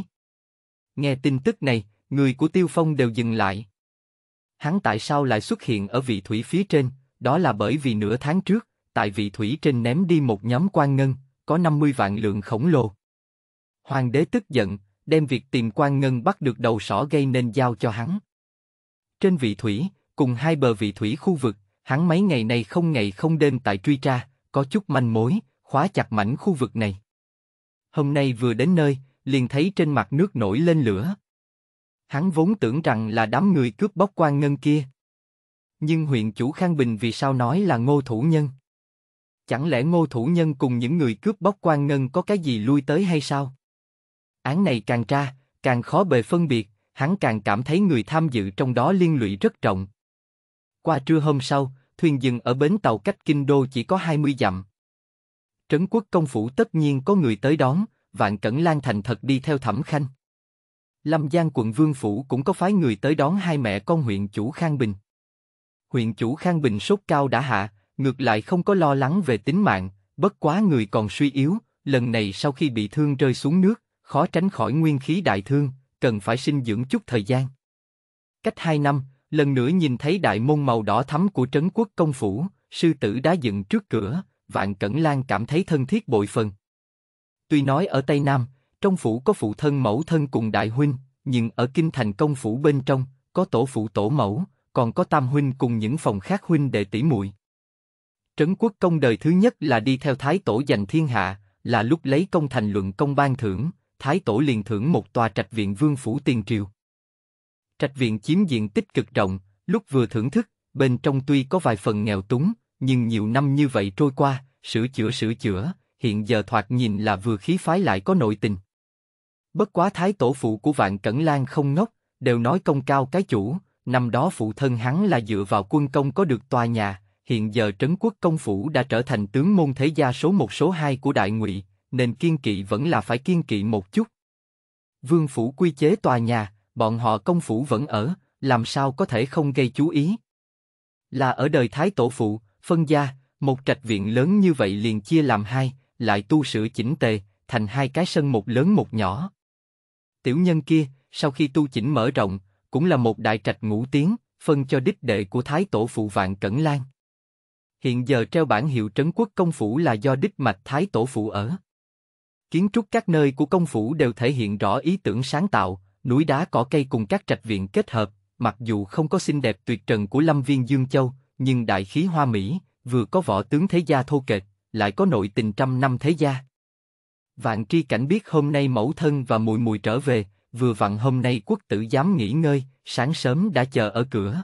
Nghe tin tức này, người của Tiêu Phong đều dừng lại, hắn tại sao lại xuất hiện ở vị thủy phía trên, đó là bởi vì nửa tháng trước, tại vị thủy trên ném đi một nhóm quan ngân, có 50 vạn lượng khổng lồ. Hoàng đế tức giận, đem việc tìm quan ngân bắt được đầu sỏ gây nên giao cho hắn. Trên vị thủy, cùng hai bờ vị thủy khu vực, hắn mấy ngày này không ngày không đêm tại truy tra, có chút manh mối, khóa chặt mảnh khu vực này. Hôm nay vừa đến nơi, liền thấy trên mặt nước nổi lên lửa, Hắn vốn tưởng rằng là đám người cướp bóc quan ngân kia. Nhưng huyện chủ Khang Bình vì sao nói là ngô thủ nhân? Chẳng lẽ ngô thủ nhân cùng những người cướp bóc quan ngân có cái gì lui tới hay sao? Án này càng tra, càng khó bề phân biệt, hắn càng cảm thấy người tham dự trong đó liên lụy rất trọng. Qua trưa hôm sau, thuyền dừng ở bến tàu cách kinh đô chỉ có 20 dặm. Trấn quốc công phủ tất nhiên có người tới đón, vạn cẩn lan thành thật đi theo thẩm khanh. Lâm Giang quận Vương Phủ cũng có phái người tới đón hai mẹ con huyện chủ Khang Bình. Huyện chủ Khang Bình sốt cao đã hạ, ngược lại không có lo lắng về tính mạng, bất quá người còn suy yếu, lần này sau khi bị thương rơi xuống nước, khó tránh khỏi nguyên khí đại thương, cần phải sinh dưỡng chút thời gian. Cách hai năm, lần nữa nhìn thấy đại môn màu đỏ thắm của trấn quốc công phủ, sư tử đã dựng trước cửa, vạn cẩn lan cảm thấy thân thiết bội phần. Tuy nói ở Tây Nam, trong phủ có phụ thân mẫu thân cùng đại huynh, nhưng ở kinh thành công phủ bên trong, có tổ phụ tổ mẫu, còn có tam huynh cùng những phòng khác huynh đệ tỷ muội. Trấn quốc công đời thứ nhất là đi theo thái tổ giành thiên hạ, là lúc lấy công thành luận công ban thưởng, thái tổ liền thưởng một tòa trạch viện vương phủ tiền triều. Trạch viện chiếm diện tích cực rộng, lúc vừa thưởng thức, bên trong tuy có vài phần nghèo túng, nhưng nhiều năm như vậy trôi qua, sửa chữa sửa chữa, hiện giờ thoạt nhìn là vừa khí phái lại có nội tình. Bất quá thái tổ phụ của Vạn Cẩn Lan không ngốc, đều nói công cao cái chủ, năm đó phụ thân hắn là dựa vào quân công có được tòa nhà, hiện giờ trấn quốc công phủ đã trở thành tướng môn thế gia số một số hai của đại ngụy, nên kiên kỵ vẫn là phải kiên kỵ một chút. Vương phủ quy chế tòa nhà, bọn họ công phủ vẫn ở, làm sao có thể không gây chú ý. Là ở đời thái tổ phụ, phân gia, một trạch viện lớn như vậy liền chia làm hai, lại tu sửa chỉnh tề, thành hai cái sân một lớn một nhỏ tiểu nhân kia, sau khi tu chỉnh mở rộng, cũng là một đại trạch ngũ tiếng, phân cho đích đệ của Thái Tổ Phụ Vạn Cẩn Lan. Hiện giờ treo bản hiệu Trấn Quốc Công Phủ là do đích mạch Thái Tổ Phụ ở. Kiến trúc các nơi của công phủ đều thể hiện rõ ý tưởng sáng tạo, núi đá cỏ cây cùng các trạch viện kết hợp, mặc dù không có xinh đẹp tuyệt trần của lâm viên Dương Châu, nhưng đại khí hoa Mỹ, vừa có võ tướng thế gia thô kệch, lại có nội tình trăm năm thế gia. Vạn tri cảnh biết hôm nay mẫu thân và mùi mùi trở về, vừa vặn hôm nay quốc tử dám nghỉ ngơi, sáng sớm đã chờ ở cửa.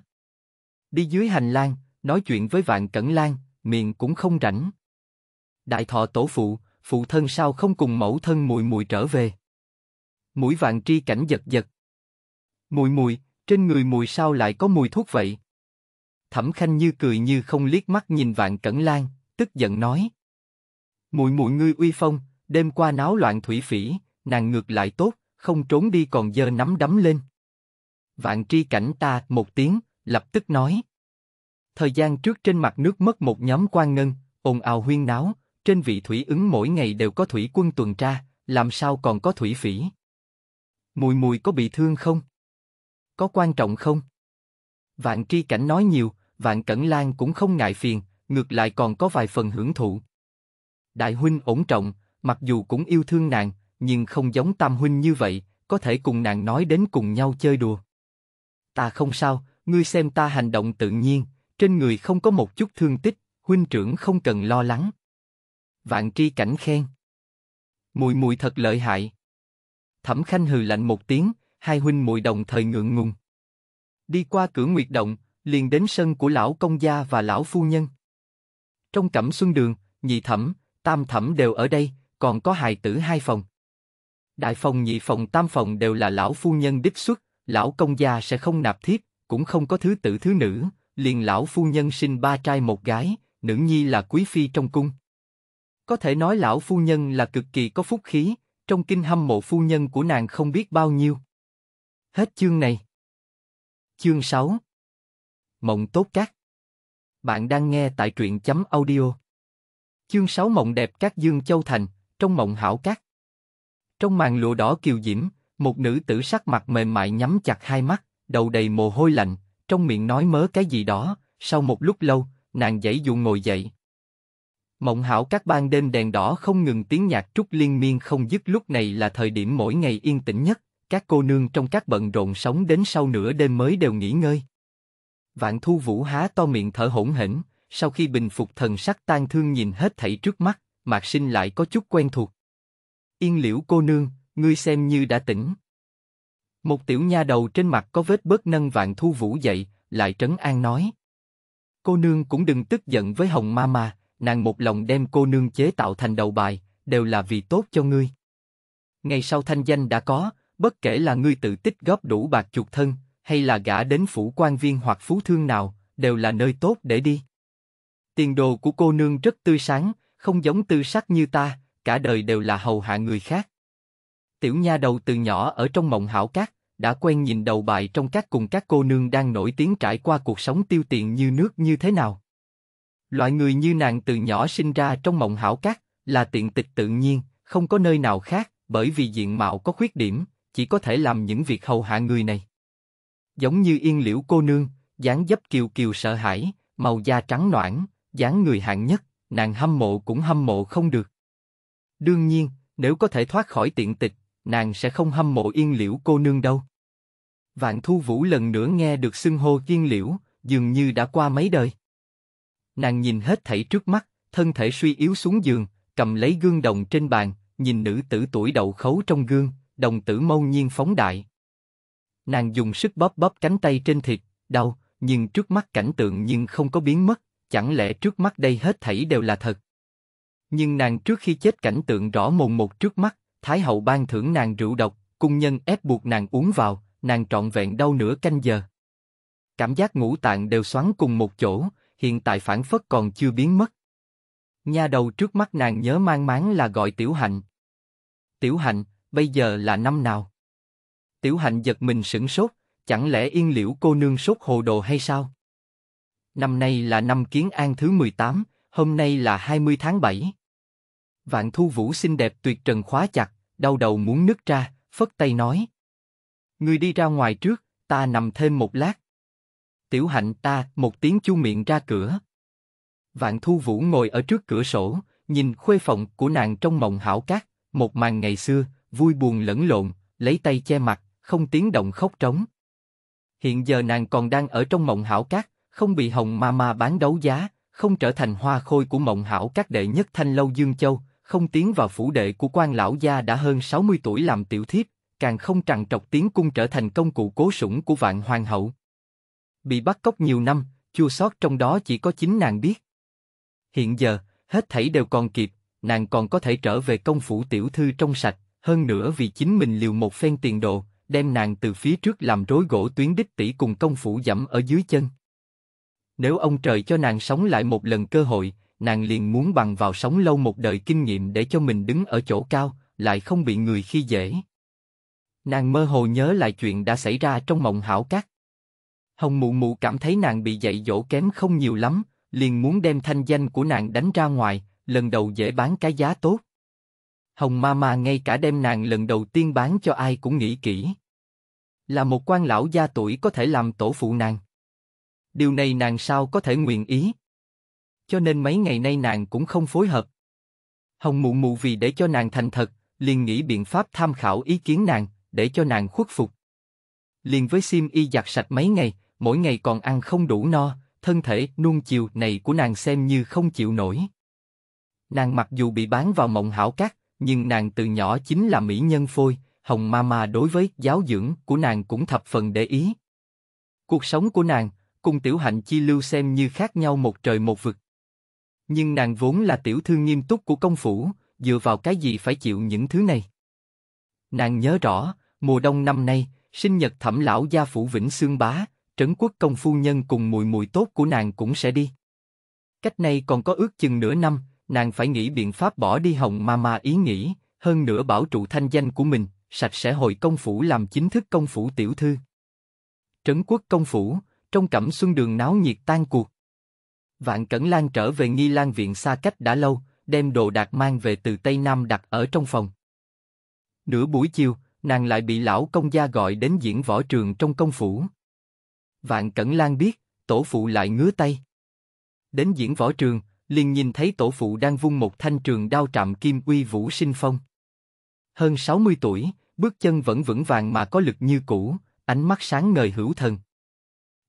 Đi dưới hành lang, nói chuyện với vạn cẩn lan, miệng cũng không rảnh. Đại thọ tổ phụ, phụ thân sao không cùng mẫu thân mùi mùi trở về? Mũi vạn tri cảnh giật giật. Mùi mùi, trên người mùi sao lại có mùi thuốc vậy? Thẩm khanh như cười như không liếc mắt nhìn vạn cẩn lan, tức giận nói. Mùi mùi ngươi uy phong, đêm qua náo loạn thủy phỉ, nàng ngược lại tốt, không trốn đi còn dơ nắm đấm lên. Vạn tri cảnh ta một tiếng, lập tức nói. Thời gian trước trên mặt nước mất một nhóm quan ngân, ồn ào huyên náo, trên vị thủy ứng mỗi ngày đều có thủy quân tuần tra, làm sao còn có thủy phỉ? Mùi mùi có bị thương không? Có quan trọng không? Vạn tri cảnh nói nhiều, vạn cẩn lan cũng không ngại phiền, ngược lại còn có vài phần hưởng thụ. Đại huynh ổn trọng, mặc dù cũng yêu thương nàng, nhưng không giống Tam huynh như vậy, có thể cùng nàng nói đến cùng nhau chơi đùa. Ta không sao, ngươi xem ta hành động tự nhiên, trên người không có một chút thương tích, huynh trưởng không cần lo lắng. Vạn Tri cảnh khen. Mùi mùi thật lợi hại. Thẩm Khanh hừ lạnh một tiếng, hai huynh mùi đồng thời ngượng ngùng. Đi qua cửa Nguyệt động, liền đến sân của lão công gia và lão phu nhân. Trong cẩm xuân đường, nhị thẩm, tam thẩm đều ở đây, còn có hài tử hai phòng. Đại phòng nhị phòng tam phòng đều là lão phu nhân đích xuất, lão công gia sẽ không nạp thiếp, cũng không có thứ tử thứ nữ, liền lão phu nhân sinh ba trai một gái, nữ nhi là quý phi trong cung. Có thể nói lão phu nhân là cực kỳ có phúc khí, trong kinh hâm mộ phu nhân của nàng không biết bao nhiêu. Hết chương này. Chương 6 Mộng tốt các Bạn đang nghe tại truyện chấm audio. Chương 6 Mộng đẹp các Dương Châu Thành trong mộng hảo cát. Trong màn lụa đỏ kiều diễm, một nữ tử sắc mặt mềm mại nhắm chặt hai mắt, đầu đầy mồ hôi lạnh, trong miệng nói mớ cái gì đó. Sau một lúc lâu, nàng dãy dụ ngồi dậy. Mộng hảo các ban đêm đèn đỏ không ngừng tiếng nhạc trúc liên miên không dứt lúc này là thời điểm mỗi ngày yên tĩnh nhất, các cô nương trong các bận rộn sống đến sau nửa đêm mới đều nghỉ ngơi. Vạn thu vũ há to miệng thở hỗn hỉnh sau khi bình phục thần sắc tan thương nhìn hết thảy trước mắt, Mạc Sinh lại có chút quen thuộc. Yên liễu cô nương, ngươi xem như đã tỉnh. Một tiểu nha đầu trên mặt có vết bớt nâng vạn thu vũ dậy, lại trấn an nói. Cô nương cũng đừng tức giận với Hồng Ma Ma, nàng một lòng đem cô nương chế tạo thành đầu bài, đều là vì tốt cho ngươi. Ngày sau thanh danh đã có, bất kể là ngươi tự tích góp đủ bạc chuộc thân, hay là gả đến phủ quan viên hoặc phú thương nào, đều là nơi tốt để đi. Tiền đồ của cô nương rất tươi sáng, không giống tư sắc như ta, cả đời đều là hầu hạ người khác. Tiểu nha đầu từ nhỏ ở trong mộng hảo cát, đã quen nhìn đầu bài trong các cùng các cô nương đang nổi tiếng trải qua cuộc sống tiêu tiền như nước như thế nào. Loại người như nàng từ nhỏ sinh ra trong mộng hảo cát, là tiện tịch tự nhiên, không có nơi nào khác, bởi vì diện mạo có khuyết điểm, chỉ có thể làm những việc hầu hạ người này. Giống như yên liễu cô nương, dáng dấp kiều kiều sợ hãi, màu da trắng noãn, dáng người hạng nhất, nàng hâm mộ cũng hâm mộ không được. Đương nhiên, nếu có thể thoát khỏi tiện tịch, nàng sẽ không hâm mộ yên liễu cô nương đâu. Vạn Thu Vũ lần nữa nghe được xưng hô yên liễu, dường như đã qua mấy đời. Nàng nhìn hết thảy trước mắt, thân thể suy yếu xuống giường, cầm lấy gương đồng trên bàn, nhìn nữ tử tuổi đậu khấu trong gương, đồng tử mâu nhiên phóng đại. Nàng dùng sức bóp bóp cánh tay trên thịt, đau, nhưng trước mắt cảnh tượng nhưng không có biến mất, chẳng lẽ trước mắt đây hết thảy đều là thật? Nhưng nàng trước khi chết cảnh tượng rõ mồn một trước mắt, Thái hậu ban thưởng nàng rượu độc, cung nhân ép buộc nàng uống vào, nàng trọn vẹn đau nửa canh giờ. Cảm giác ngũ tạng đều xoắn cùng một chỗ, hiện tại phản phất còn chưa biến mất. Nha đầu trước mắt nàng nhớ mang máng là gọi Tiểu Hạnh. Tiểu Hạnh, bây giờ là năm nào? Tiểu Hạnh giật mình sửng sốt, chẳng lẽ yên liễu cô nương sốt hồ đồ hay sao? Năm nay là năm Kiến An thứ 18, hôm nay là 20 tháng 7. Vạn Thu Vũ xinh đẹp tuyệt trần khóa chặt, đau đầu muốn nứt ra, phất tay nói. Người đi ra ngoài trước, ta nằm thêm một lát. Tiểu hạnh ta, một tiếng chu miệng ra cửa. Vạn Thu Vũ ngồi ở trước cửa sổ, nhìn khuê phòng của nàng trong mộng hảo cát, một màn ngày xưa, vui buồn lẫn lộn, lấy tay che mặt, không tiếng động khóc trống. Hiện giờ nàng còn đang ở trong mộng hảo cát, không bị Hồng Ma Ma bán đấu giá, không trở thành hoa khôi của mộng hảo các đệ nhất thanh lâu Dương Châu, không tiến vào phủ đệ của quan lão gia đã hơn 60 tuổi làm tiểu thiếp, càng không trằn trọc tiến cung trở thành công cụ cố sủng của vạn hoàng hậu. Bị bắt cóc nhiều năm, chua sót trong đó chỉ có chính nàng biết. Hiện giờ, hết thảy đều còn kịp, nàng còn có thể trở về công phủ tiểu thư trong sạch, hơn nữa vì chính mình liều một phen tiền đồ, đem nàng từ phía trước làm rối gỗ tuyến đích tỷ cùng công phủ dẫm ở dưới chân. Nếu ông trời cho nàng sống lại một lần cơ hội, nàng liền muốn bằng vào sống lâu một đời kinh nghiệm để cho mình đứng ở chỗ cao, lại không bị người khi dễ. Nàng mơ hồ nhớ lại chuyện đã xảy ra trong mộng hảo cát. Hồng mụ mụ cảm thấy nàng bị dạy dỗ kém không nhiều lắm, liền muốn đem thanh danh của nàng đánh ra ngoài, lần đầu dễ bán cái giá tốt. Hồng ma ma ngay cả đem nàng lần đầu tiên bán cho ai cũng nghĩ kỹ. Là một quan lão gia tuổi có thể làm tổ phụ nàng điều này nàng sao có thể nguyện ý. Cho nên mấy ngày nay nàng cũng không phối hợp. Hồng mụ mụ vì để cho nàng thành thật, liền nghĩ biện pháp tham khảo ý kiến nàng, để cho nàng khuất phục. Liền với sim y giặt sạch mấy ngày, mỗi ngày còn ăn không đủ no, thân thể nuông chiều này của nàng xem như không chịu nổi. Nàng mặc dù bị bán vào mộng hảo cát, nhưng nàng từ nhỏ chính là mỹ nhân phôi, Hồng Mama đối với giáo dưỡng của nàng cũng thập phần để ý. Cuộc sống của nàng, cùng tiểu hạnh chi lưu xem như khác nhau một trời một vực. Nhưng nàng vốn là tiểu thư nghiêm túc của công phủ, dựa vào cái gì phải chịu những thứ này? Nàng nhớ rõ, mùa đông năm nay, sinh nhật thẩm lão gia phủ Vĩnh Sương Bá, trấn quốc công phu nhân cùng mùi mùi tốt của nàng cũng sẽ đi. Cách này còn có ước chừng nửa năm, nàng phải nghĩ biện pháp bỏ đi hồng ma ma ý nghĩ, hơn nữa bảo trụ thanh danh của mình, sạch sẽ hồi công phủ làm chính thức công phủ tiểu thư. Trấn quốc công phủ, trong cẩm xuân đường náo nhiệt tan cuộc. Vạn Cẩn Lan trở về nghi lan viện xa cách đã lâu, đem đồ đạc mang về từ Tây Nam đặt ở trong phòng. Nửa buổi chiều, nàng lại bị lão công gia gọi đến diễn võ trường trong công phủ. Vạn Cẩn Lan biết, tổ phụ lại ngứa tay. Đến diễn võ trường, liền nhìn thấy tổ phụ đang vung một thanh trường đao trạm kim uy vũ sinh phong. Hơn 60 tuổi, bước chân vẫn vững vàng mà có lực như cũ, ánh mắt sáng ngời hữu thần.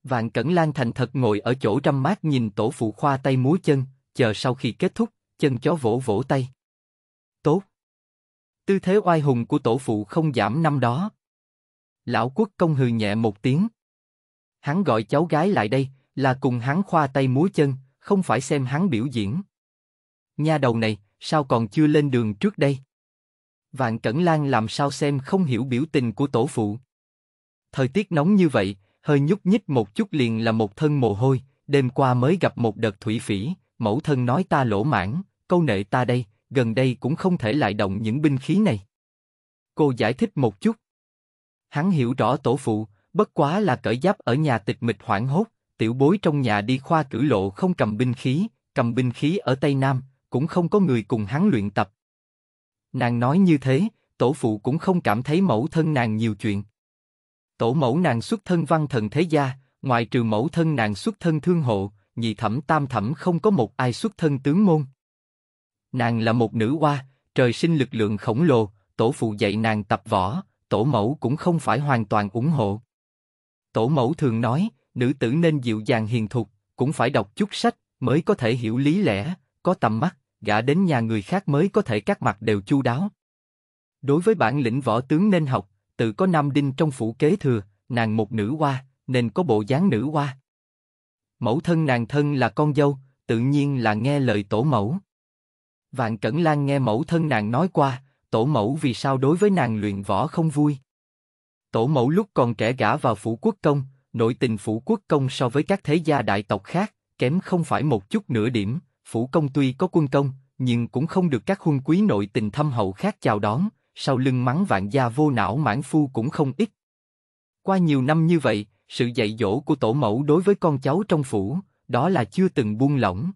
Vạn Cẩn Lan thành thật ngồi ở chỗ trăm mát nhìn tổ phụ khoa tay múa chân, chờ sau khi kết thúc, chân chó vỗ vỗ tay. Tốt! Tư thế oai hùng của tổ phụ không giảm năm đó. Lão quốc công hừ nhẹ một tiếng. Hắn gọi cháu gái lại đây, là cùng hắn khoa tay múa chân, không phải xem hắn biểu diễn. Nha đầu này, sao còn chưa lên đường trước đây? Vạn Cẩn Lan làm sao xem không hiểu biểu tình của tổ phụ. Thời tiết nóng như vậy, hơi nhúc nhích một chút liền là một thân mồ hôi, đêm qua mới gặp một đợt thủy phỉ, mẫu thân nói ta lỗ mãn, câu nệ ta đây, gần đây cũng không thể lại động những binh khí này. Cô giải thích một chút. Hắn hiểu rõ tổ phụ, bất quá là cởi giáp ở nhà tịch mịch hoảng hốt, tiểu bối trong nhà đi khoa cử lộ không cầm binh khí, cầm binh khí ở Tây Nam, cũng không có người cùng hắn luyện tập. Nàng nói như thế, tổ phụ cũng không cảm thấy mẫu thân nàng nhiều chuyện, Tổ mẫu nàng xuất thân văn thần thế gia, ngoài trừ mẫu thân nàng xuất thân thương hộ, nhị thẩm tam thẩm không có một ai xuất thân tướng môn. Nàng là một nữ hoa, trời sinh lực lượng khổng lồ, tổ phụ dạy nàng tập võ, tổ mẫu cũng không phải hoàn toàn ủng hộ. Tổ mẫu thường nói, nữ tử nên dịu dàng hiền thục, cũng phải đọc chút sách, mới có thể hiểu lý lẽ, có tầm mắt, gã đến nhà người khác mới có thể các mặt đều chu đáo. Đối với bản lĩnh võ tướng nên học, tự có nam đinh trong phủ kế thừa, nàng một nữ hoa, nên có bộ dáng nữ hoa. Mẫu thân nàng thân là con dâu, tự nhiên là nghe lời tổ mẫu. Vạn Cẩn Lan nghe mẫu thân nàng nói qua, tổ mẫu vì sao đối với nàng luyện võ không vui. Tổ mẫu lúc còn trẻ gả vào phủ quốc công, nội tình phủ quốc công so với các thế gia đại tộc khác, kém không phải một chút nửa điểm, phủ công tuy có quân công, nhưng cũng không được các huân quý nội tình thâm hậu khác chào đón, sau lưng mắng vạn gia vô não mãn phu cũng không ít. Qua nhiều năm như vậy, sự dạy dỗ của tổ mẫu đối với con cháu trong phủ, đó là chưa từng buông lỏng.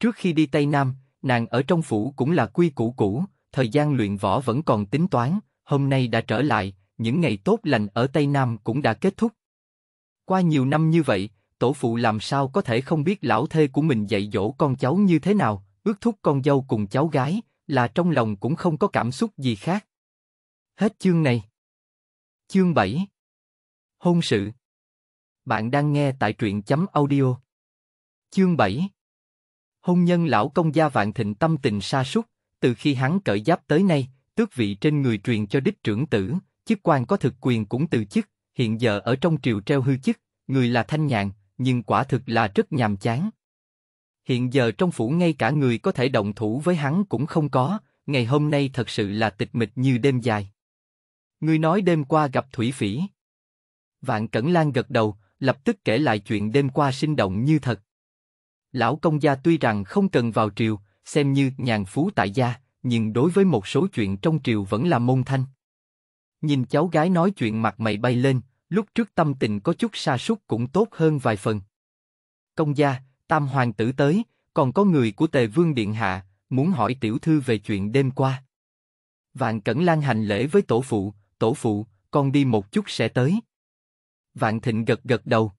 Trước khi đi Tây Nam, nàng ở trong phủ cũng là quy củ cũ, thời gian luyện võ vẫn còn tính toán, hôm nay đã trở lại, những ngày tốt lành ở Tây Nam cũng đã kết thúc. Qua nhiều năm như vậy, tổ phụ làm sao có thể không biết lão thê của mình dạy dỗ con cháu như thế nào, ước thúc con dâu cùng cháu gái, là trong lòng cũng không có cảm xúc gì khác. Hết chương này. Chương 7 Hôn sự Bạn đang nghe tại truyện chấm audio. Chương 7 Hôn nhân lão công gia vạn thịnh tâm tình sa sút từ khi hắn cởi giáp tới nay, tước vị trên người truyền cho đích trưởng tử, chức quan có thực quyền cũng từ chức, hiện giờ ở trong triều treo hư chức, người là thanh nhàn, nhưng quả thực là rất nhàm chán hiện giờ trong phủ ngay cả người có thể động thủ với hắn cũng không có, ngày hôm nay thật sự là tịch mịch như đêm dài. Ngươi nói đêm qua gặp thủy phỉ. Vạn Cẩn Lan gật đầu, lập tức kể lại chuyện đêm qua sinh động như thật. Lão công gia tuy rằng không cần vào triều, xem như nhàn phú tại gia, nhưng đối với một số chuyện trong triều vẫn là môn thanh. Nhìn cháu gái nói chuyện mặt mày bay lên, lúc trước tâm tình có chút sa sút cũng tốt hơn vài phần. Công gia, Tam hoàng tử tới, còn có người của Tề Vương Điện Hạ, muốn hỏi tiểu thư về chuyện đêm qua. Vạn Cẩn Lan hành lễ với tổ phụ, tổ phụ, con đi một chút sẽ tới. Vạn Thịnh gật gật đầu.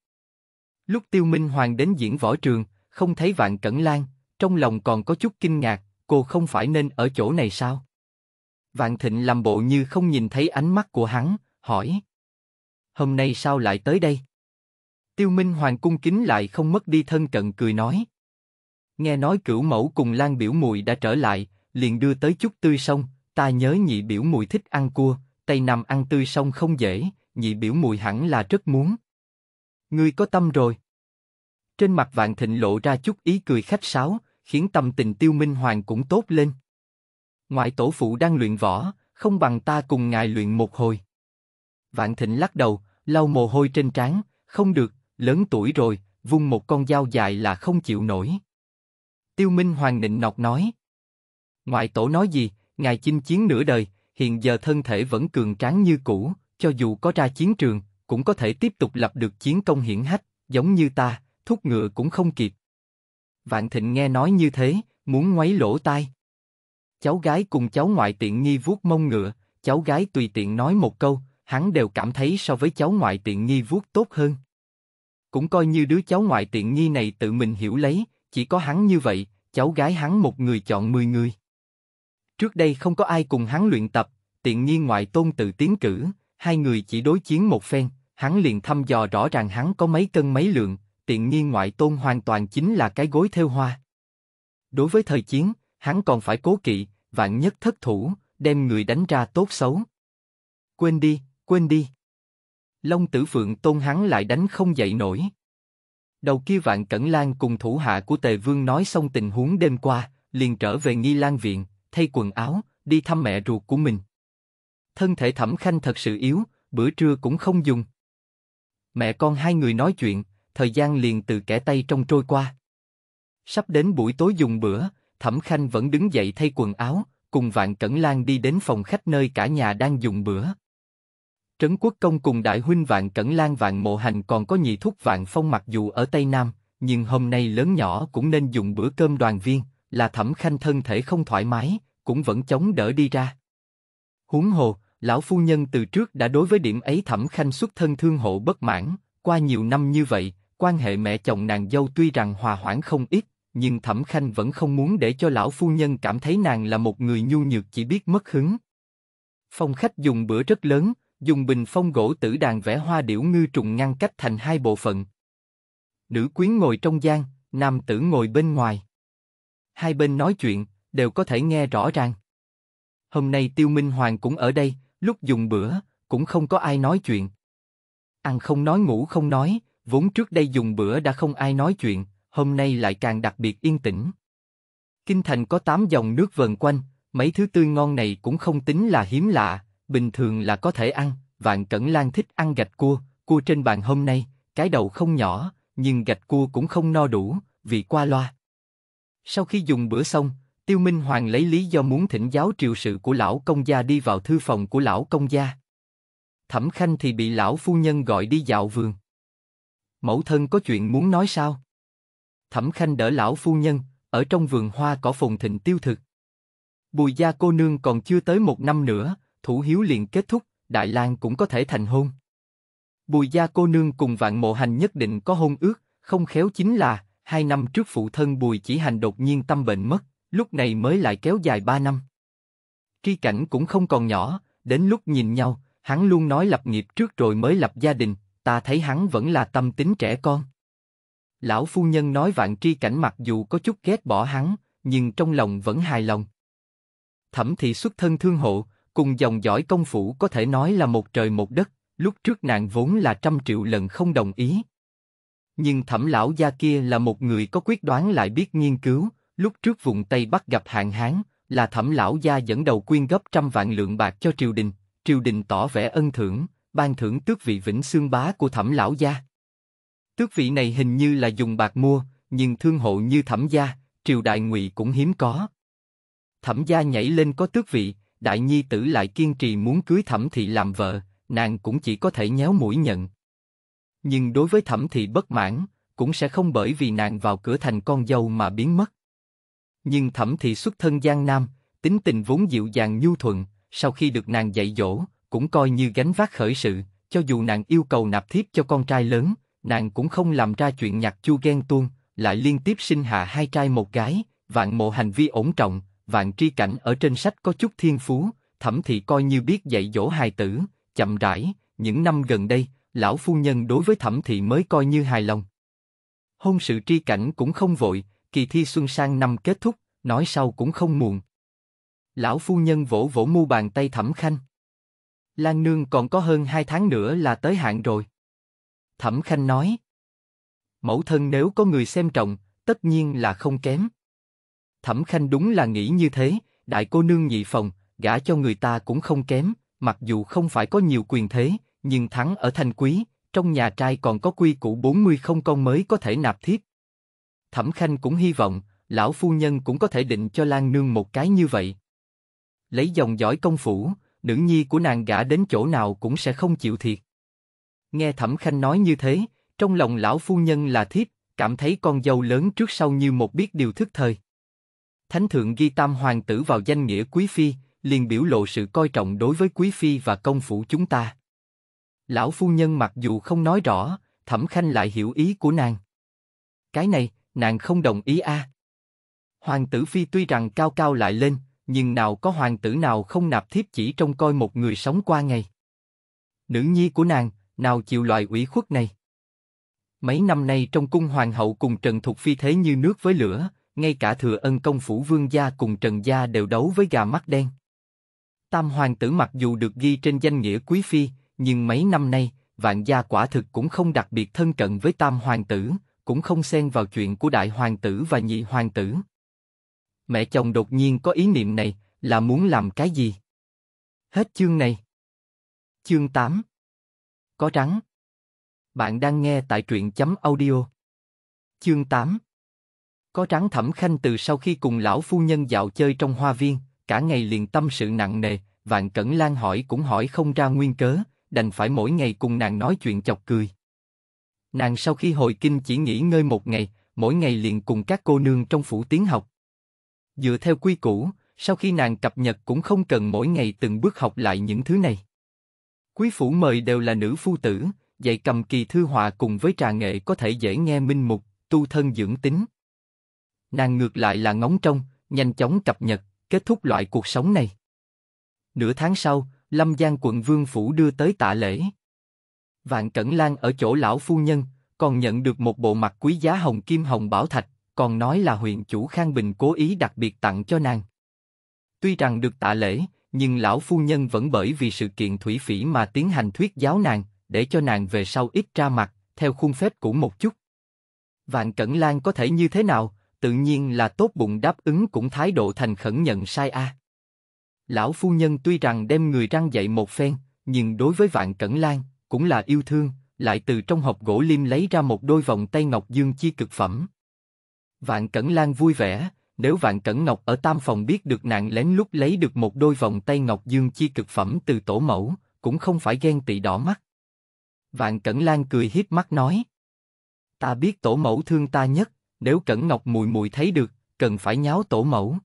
Lúc Tiêu Minh Hoàng đến diễn võ trường, không thấy Vạn Cẩn Lan, trong lòng còn có chút kinh ngạc, cô không phải nên ở chỗ này sao? Vạn Thịnh làm bộ như không nhìn thấy ánh mắt của hắn, hỏi. Hôm nay sao lại tới đây? Tiêu Minh Hoàng cung kính lại không mất đi thân cận cười nói. Nghe nói cửu mẫu cùng Lan biểu mùi đã trở lại, liền đưa tới chút tươi sông. ta nhớ nhị biểu mùi thích ăn cua, tay nằm ăn tươi sông không dễ, nhị biểu mùi hẳn là rất muốn. Ngươi có tâm rồi. Trên mặt Vạn Thịnh lộ ra chút ý cười khách sáo, khiến tâm tình Tiêu Minh Hoàng cũng tốt lên. Ngoại tổ phụ đang luyện võ, không bằng ta cùng ngài luyện một hồi. Vạn Thịnh lắc đầu, lau mồ hôi trên trán, không được, lớn tuổi rồi, vung một con dao dài là không chịu nổi. Tiêu Minh Hoàng nịnh nọc nói. Ngoại tổ nói gì, ngài chinh chiến nửa đời, hiện giờ thân thể vẫn cường tráng như cũ, cho dù có ra chiến trường, cũng có thể tiếp tục lập được chiến công hiển hách, giống như ta, thúc ngựa cũng không kịp. Vạn Thịnh nghe nói như thế, muốn ngoáy lỗ tai. Cháu gái cùng cháu ngoại tiện nghi vuốt mông ngựa, cháu gái tùy tiện nói một câu, hắn đều cảm thấy so với cháu ngoại tiện nghi vuốt tốt hơn cũng coi như đứa cháu ngoại tiện nghi này tự mình hiểu lấy, chỉ có hắn như vậy, cháu gái hắn một người chọn mười người. Trước đây không có ai cùng hắn luyện tập, tiện nghi ngoại tôn tự tiến cử, hai người chỉ đối chiến một phen, hắn liền thăm dò rõ ràng hắn có mấy cân mấy lượng, tiện nghi ngoại tôn hoàn toàn chính là cái gối theo hoa. Đối với thời chiến, hắn còn phải cố kỵ, vạn nhất thất thủ, đem người đánh ra tốt xấu. Quên đi, quên đi. Long Tử Phượng Tôn hắn lại đánh không dậy nổi. Đầu kia Vạn Cẩn Lan cùng thủ hạ của Tề Vương nói xong tình huống đêm qua, liền trở về Nghi Lan Viện, thay quần áo, đi thăm mẹ ruột của mình. Thân thể Thẩm Khanh thật sự yếu, bữa trưa cũng không dùng. Mẹ con hai người nói chuyện, thời gian liền từ kẻ tay trong trôi qua. Sắp đến buổi tối dùng bữa, Thẩm Khanh vẫn đứng dậy thay quần áo, cùng Vạn Cẩn Lan đi đến phòng khách nơi cả nhà đang dùng bữa. Trấn Quốc Công cùng Đại Huynh Vạn Cẩn Lan Vạn Mộ Hành còn có nhị thúc Vạn Phong mặc dù ở Tây Nam, nhưng hôm nay lớn nhỏ cũng nên dùng bữa cơm đoàn viên, là thẩm khanh thân thể không thoải mái, cũng vẫn chống đỡ đi ra. Huống hồ, lão phu nhân từ trước đã đối với điểm ấy thẩm khanh xuất thân thương hộ bất mãn, qua nhiều năm như vậy, quan hệ mẹ chồng nàng dâu tuy rằng hòa hoãn không ít, nhưng thẩm khanh vẫn không muốn để cho lão phu nhân cảm thấy nàng là một người nhu nhược chỉ biết mất hứng. Phong khách dùng bữa rất lớn, dùng bình phong gỗ tử đàn vẽ hoa điểu ngư trùng ngăn cách thành hai bộ phận. Nữ quyến ngồi trong gian, nam tử ngồi bên ngoài. Hai bên nói chuyện, đều có thể nghe rõ ràng. Hôm nay Tiêu Minh Hoàng cũng ở đây, lúc dùng bữa, cũng không có ai nói chuyện. Ăn không nói ngủ không nói, vốn trước đây dùng bữa đã không ai nói chuyện, hôm nay lại càng đặc biệt yên tĩnh. Kinh thành có tám dòng nước vần quanh, mấy thứ tươi ngon này cũng không tính là hiếm lạ, bình thường là có thể ăn, Vạn Cẩn Lan thích ăn gạch cua, cua trên bàn hôm nay, cái đầu không nhỏ, nhưng gạch cua cũng không no đủ, vì qua loa. Sau khi dùng bữa xong, Tiêu Minh Hoàng lấy lý do muốn thỉnh giáo triều sự của lão công gia đi vào thư phòng của lão công gia. Thẩm Khanh thì bị lão phu nhân gọi đi dạo vườn. Mẫu thân có chuyện muốn nói sao? Thẩm Khanh đỡ lão phu nhân, ở trong vườn hoa cỏ phùng thịnh tiêu thực. Bùi gia cô nương còn chưa tới một năm nữa, thủ hiếu liền kết thúc, Đại Lang cũng có thể thành hôn. Bùi gia cô nương cùng vạn mộ hành nhất định có hôn ước, không khéo chính là, hai năm trước phụ thân bùi chỉ hành đột nhiên tâm bệnh mất, lúc này mới lại kéo dài ba năm. Tri cảnh cũng không còn nhỏ, đến lúc nhìn nhau, hắn luôn nói lập nghiệp trước rồi mới lập gia đình, ta thấy hắn vẫn là tâm tính trẻ con. Lão phu nhân nói vạn tri cảnh mặc dù có chút ghét bỏ hắn, nhưng trong lòng vẫn hài lòng. Thẩm thị xuất thân thương hộ, cùng dòng dõi công phủ có thể nói là một trời một đất, lúc trước nàng vốn là trăm triệu lần không đồng ý. Nhưng thẩm lão gia kia là một người có quyết đoán lại biết nghiên cứu, lúc trước vùng Tây Bắc gặp hạn hán, là thẩm lão gia dẫn đầu quyên gấp trăm vạn lượng bạc cho triều đình, triều đình tỏ vẻ ân thưởng, ban thưởng tước vị vĩnh xương bá của thẩm lão gia. Tước vị này hình như là dùng bạc mua, nhưng thương hộ như thẩm gia, triều đại ngụy cũng hiếm có. Thẩm gia nhảy lên có tước vị, đại nhi tử lại kiên trì muốn cưới thẩm thị làm vợ, nàng cũng chỉ có thể nhéo mũi nhận. Nhưng đối với thẩm thị bất mãn, cũng sẽ không bởi vì nàng vào cửa thành con dâu mà biến mất. Nhưng thẩm thị xuất thân giang nam, tính tình vốn dịu dàng nhu thuận, sau khi được nàng dạy dỗ, cũng coi như gánh vác khởi sự, cho dù nàng yêu cầu nạp thiếp cho con trai lớn, nàng cũng không làm ra chuyện nhặt chu ghen tuông, lại liên tiếp sinh hạ hai trai một gái, vạn mộ hành vi ổn trọng, vạn tri cảnh ở trên sách có chút thiên phú, thẩm thị coi như biết dạy dỗ hài tử, chậm rãi, những năm gần đây, lão phu nhân đối với thẩm thị mới coi như hài lòng. Hôn sự tri cảnh cũng không vội, kỳ thi xuân sang năm kết thúc, nói sau cũng không muộn. Lão phu nhân vỗ vỗ mu bàn tay thẩm khanh. Lan nương còn có hơn hai tháng nữa là tới hạn rồi. Thẩm khanh nói. Mẫu thân nếu có người xem trọng, tất nhiên là không kém. Thẩm Khanh đúng là nghĩ như thế, đại cô nương nhị phòng, gả cho người ta cũng không kém, mặc dù không phải có nhiều quyền thế, nhưng thắng ở thanh quý, trong nhà trai còn có quy củ 40 không con mới có thể nạp thiếp. Thẩm Khanh cũng hy vọng, lão phu nhân cũng có thể định cho Lan Nương một cái như vậy. Lấy dòng dõi công phủ, nữ nhi của nàng gả đến chỗ nào cũng sẽ không chịu thiệt. Nghe Thẩm Khanh nói như thế, trong lòng lão phu nhân là thiếp, cảm thấy con dâu lớn trước sau như một biết điều thức thời. Thánh thượng ghi tam hoàng tử vào danh nghĩa quý phi, liền biểu lộ sự coi trọng đối với quý phi và công phủ chúng ta. Lão phu nhân mặc dù không nói rõ, thẩm khanh lại hiểu ý của nàng. Cái này, nàng không đồng ý a. Hoàng tử phi tuy rằng cao cao lại lên, nhưng nào có hoàng tử nào không nạp thiếp chỉ trông coi một người sống qua ngày. Nữ nhi của nàng, nào chịu loại ủy khuất này. Mấy năm nay trong cung hoàng hậu cùng Trần Thục Phi thế như nước với lửa, ngay cả thừa ân công phủ vương gia cùng trần gia đều đấu với gà mắt đen. Tam hoàng tử mặc dù được ghi trên danh nghĩa quý phi, nhưng mấy năm nay, vạn gia quả thực cũng không đặc biệt thân cận với tam hoàng tử, cũng không xen vào chuyện của đại hoàng tử và nhị hoàng tử. Mẹ chồng đột nhiên có ý niệm này, là muốn làm cái gì? Hết chương này. Chương 8 Có trắng Bạn đang nghe tại truyện chấm audio. Chương 8 có trắng thẩm khanh từ sau khi cùng lão phu nhân dạo chơi trong hoa viên, cả ngày liền tâm sự nặng nề, vạn cẩn lan hỏi cũng hỏi không ra nguyên cớ, đành phải mỗi ngày cùng nàng nói chuyện chọc cười. Nàng sau khi hồi kinh chỉ nghỉ ngơi một ngày, mỗi ngày liền cùng các cô nương trong phủ tiến học. Dựa theo quy củ, sau khi nàng cập nhật cũng không cần mỗi ngày từng bước học lại những thứ này. Quý phủ mời đều là nữ phu tử, dạy cầm kỳ thư họa cùng với trà nghệ có thể dễ nghe minh mục, tu thân dưỡng tính. Nàng ngược lại là ngóng trông, nhanh chóng cập nhật, kết thúc loại cuộc sống này. Nửa tháng sau, Lâm Giang quận Vương Phủ đưa tới tạ lễ. Vạn Cẩn Lan ở chỗ lão phu nhân, còn nhận được một bộ mặt quý giá hồng kim hồng bảo thạch, còn nói là huyện chủ Khang Bình cố ý đặc biệt tặng cho nàng. Tuy rằng được tạ lễ, nhưng lão phu nhân vẫn bởi vì sự kiện thủy phỉ mà tiến hành thuyết giáo nàng, để cho nàng về sau ít ra mặt, theo khuôn phép cũ một chút. Vạn Cẩn Lan có thể như thế nào, tự nhiên là tốt bụng đáp ứng cũng thái độ thành khẩn nhận sai a. À. Lão phu nhân tuy rằng đem người răng dậy một phen, nhưng đối với Vạn Cẩn Lan, cũng là yêu thương, lại từ trong hộp gỗ liêm lấy ra một đôi vòng tay ngọc dương chi cực phẩm. Vạn Cẩn Lan vui vẻ, nếu Vạn Cẩn Ngọc ở tam phòng biết được nạn lén lúc lấy được một đôi vòng tay ngọc dương chi cực phẩm từ tổ mẫu, cũng không phải ghen tị đỏ mắt. Vạn Cẩn Lan cười hiếp mắt nói. Ta biết tổ mẫu thương ta nhất, nếu Cẩn Ngọc mùi mùi thấy được, cần phải nháo tổ mẫu.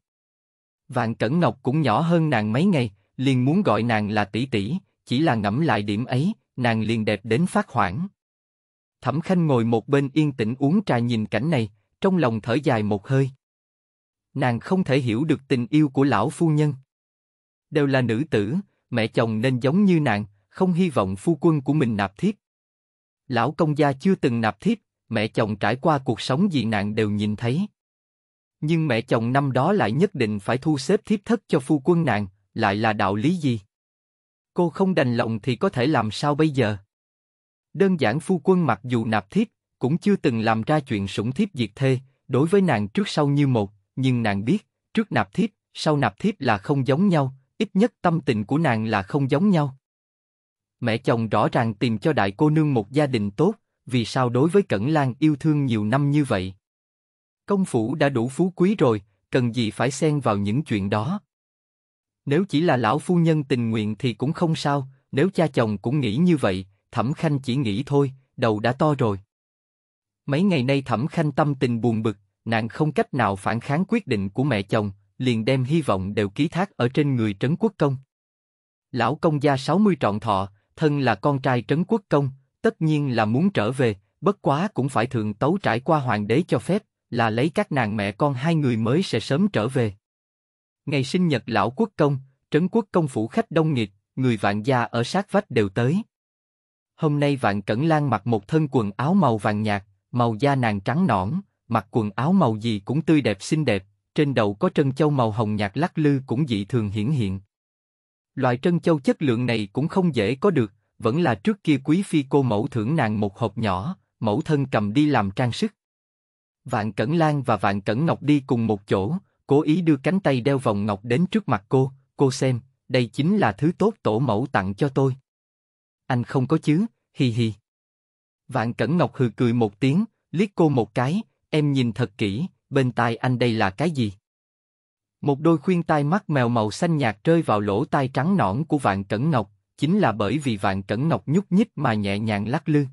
Vạn Cẩn Ngọc cũng nhỏ hơn nàng mấy ngày, liền muốn gọi nàng là tỷ tỷ, chỉ là ngẫm lại điểm ấy, nàng liền đẹp đến phát hoảng. Thẩm Khanh ngồi một bên yên tĩnh uống trà nhìn cảnh này, trong lòng thở dài một hơi. Nàng không thể hiểu được tình yêu của lão phu nhân. Đều là nữ tử, mẹ chồng nên giống như nàng, không hy vọng phu quân của mình nạp thiếp. Lão công gia chưa từng nạp thiếp, mẹ chồng trải qua cuộc sống gì nạn đều nhìn thấy. Nhưng mẹ chồng năm đó lại nhất định phải thu xếp thiếp thất cho phu quân nàng, lại là đạo lý gì? Cô không đành lòng thì có thể làm sao bây giờ? Đơn giản phu quân mặc dù nạp thiếp, cũng chưa từng làm ra chuyện sủng thiếp diệt thê, đối với nàng trước sau như một, nhưng nàng biết, trước nạp thiếp, sau nạp thiếp là không giống nhau, ít nhất tâm tình của nàng là không giống nhau. Mẹ chồng rõ ràng tìm cho đại cô nương một gia đình tốt, vì sao đối với Cẩn Lan yêu thương nhiều năm như vậy? Công phủ đã đủ phú quý rồi, cần gì phải xen vào những chuyện đó? Nếu chỉ là lão phu nhân tình nguyện thì cũng không sao, nếu cha chồng cũng nghĩ như vậy, Thẩm Khanh chỉ nghĩ thôi, đầu đã to rồi. Mấy ngày nay Thẩm Khanh tâm tình buồn bực, nàng không cách nào phản kháng quyết định của mẹ chồng, liền đem hy vọng đều ký thác ở trên người Trấn Quốc Công. Lão công gia 60 trọn thọ, thân là con trai Trấn Quốc Công, Tất nhiên là muốn trở về, bất quá cũng phải thượng tấu trải qua hoàng đế cho phép, là lấy các nàng mẹ con hai người mới sẽ sớm trở về. Ngày sinh nhật lão quốc công, trấn quốc công phủ khách đông nghịch, người vạn gia ở sát vách đều tới. Hôm nay vạn cẩn lan mặc một thân quần áo màu vàng nhạt, màu da nàng trắng nõn, mặc quần áo màu gì cũng tươi đẹp xinh đẹp, trên đầu có trân châu màu hồng nhạt lắc lư cũng dị thường hiển hiện. Loại trân châu chất lượng này cũng không dễ có được, vẫn là trước kia quý phi cô mẫu thưởng nàng một hộp nhỏ, mẫu thân cầm đi làm trang sức. Vạn Cẩn Lan và Vạn Cẩn Ngọc đi cùng một chỗ, cố ý đưa cánh tay đeo vòng ngọc đến trước mặt cô, cô xem, đây chính là thứ tốt tổ mẫu tặng cho tôi. Anh không có chứ, hi hi. Vạn Cẩn Ngọc hừ cười một tiếng, liếc cô một cái, em nhìn thật kỹ, bên tai anh đây là cái gì? Một đôi khuyên tai mắt mèo màu xanh nhạt rơi vào lỗ tai trắng nõn của Vạn Cẩn Ngọc, chính là bởi vì vạn cẩn ngọc nhúc nhích mà nhẹ nhàng lắc lư.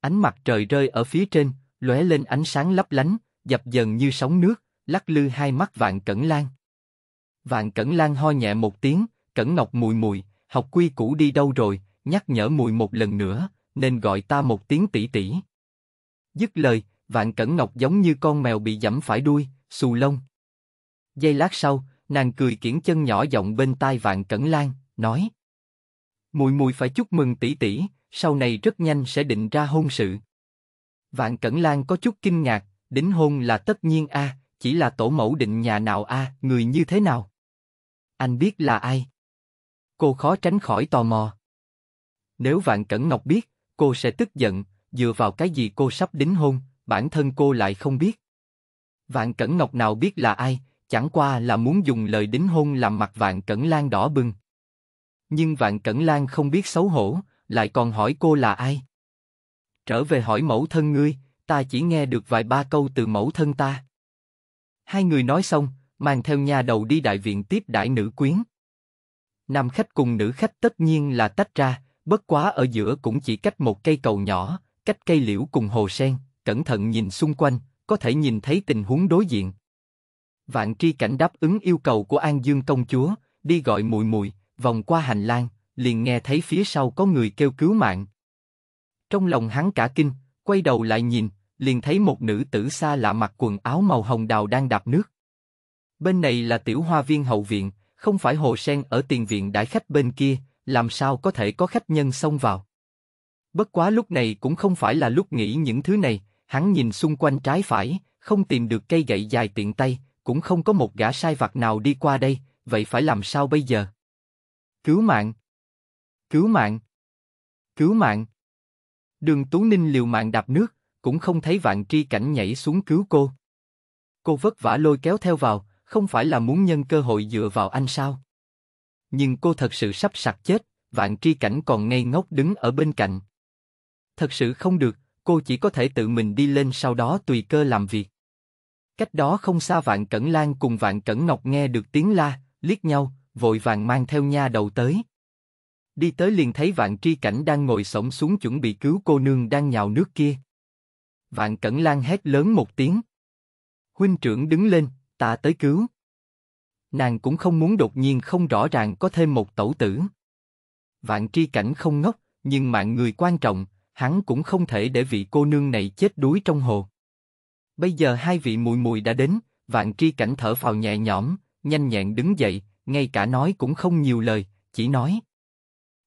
Ánh mặt trời rơi ở phía trên, lóe lên ánh sáng lấp lánh, dập dần như sóng nước, lắc lư hai mắt vạn cẩn lan. Vạn cẩn lan ho nhẹ một tiếng, cẩn ngọc mùi mùi, học quy cũ đi đâu rồi, nhắc nhở mùi một lần nữa, nên gọi ta một tiếng tỷ tỷ. Dứt lời, vạn cẩn ngọc giống như con mèo bị dẫm phải đuôi, xù lông. Giây lát sau, nàng cười kiển chân nhỏ giọng bên tai vạn cẩn lan, nói Mùi mùi phải chúc mừng tỷ tỷ, sau này rất nhanh sẽ định ra hôn sự. Vạn Cẩn Lan có chút kinh ngạc, đính hôn là tất nhiên a, chỉ là tổ mẫu định nhà nào a, người như thế nào? Anh biết là ai? Cô khó tránh khỏi tò mò. Nếu Vạn Cẩn Ngọc biết, cô sẽ tức giận, dựa vào cái gì cô sắp đính hôn, bản thân cô lại không biết. Vạn Cẩn Ngọc nào biết là ai, chẳng qua là muốn dùng lời đính hôn làm mặt Vạn Cẩn Lan đỏ bừng. Nhưng Vạn Cẩn Lan không biết xấu hổ, lại còn hỏi cô là ai. Trở về hỏi mẫu thân ngươi, ta chỉ nghe được vài ba câu từ mẫu thân ta. Hai người nói xong, mang theo nhà đầu đi đại viện tiếp đại nữ quyến. Nam khách cùng nữ khách tất nhiên là tách ra, bất quá ở giữa cũng chỉ cách một cây cầu nhỏ, cách cây liễu cùng hồ sen, cẩn thận nhìn xung quanh, có thể nhìn thấy tình huống đối diện. Vạn tri cảnh đáp ứng yêu cầu của An Dương công chúa, đi gọi mùi mùi, vòng qua hành lang, liền nghe thấy phía sau có người kêu cứu mạng. Trong lòng hắn cả kinh, quay đầu lại nhìn, liền thấy một nữ tử xa lạ mặc quần áo màu hồng đào đang đạp nước. Bên này là tiểu hoa viên hậu viện, không phải hồ sen ở tiền viện đại khách bên kia, làm sao có thể có khách nhân xông vào. Bất quá lúc này cũng không phải là lúc nghĩ những thứ này, hắn nhìn xung quanh trái phải, không tìm được cây gậy dài tiện tay, cũng không có một gã sai vặt nào đi qua đây, vậy phải làm sao bây giờ? Cứu mạng! Cứu mạng! Cứu mạng! Đường Tú Ninh liều mạng đạp nước, cũng không thấy vạn tri cảnh nhảy xuống cứu cô. Cô vất vả lôi kéo theo vào, không phải là muốn nhân cơ hội dựa vào anh sao? Nhưng cô thật sự sắp sặc chết, vạn tri cảnh còn ngây ngốc đứng ở bên cạnh. Thật sự không được, cô chỉ có thể tự mình đi lên sau đó tùy cơ làm việc. Cách đó không xa Vạn Cẩn Lan cùng Vạn Cẩn Ngọc nghe được tiếng la, liếc nhau, vội vàng mang theo nha đầu tới. Đi tới liền thấy vạn tri cảnh đang ngồi sổng xuống chuẩn bị cứu cô nương đang nhào nước kia. Vạn cẩn lan hét lớn một tiếng. Huynh trưởng đứng lên, ta tới cứu. Nàng cũng không muốn đột nhiên không rõ ràng có thêm một tẩu tử. Vạn tri cảnh không ngốc, nhưng mạng người quan trọng, hắn cũng không thể để vị cô nương này chết đuối trong hồ. Bây giờ hai vị mùi mùi đã đến, vạn tri cảnh thở phào nhẹ nhõm, nhanh nhẹn đứng dậy, ngay cả nói cũng không nhiều lời, chỉ nói.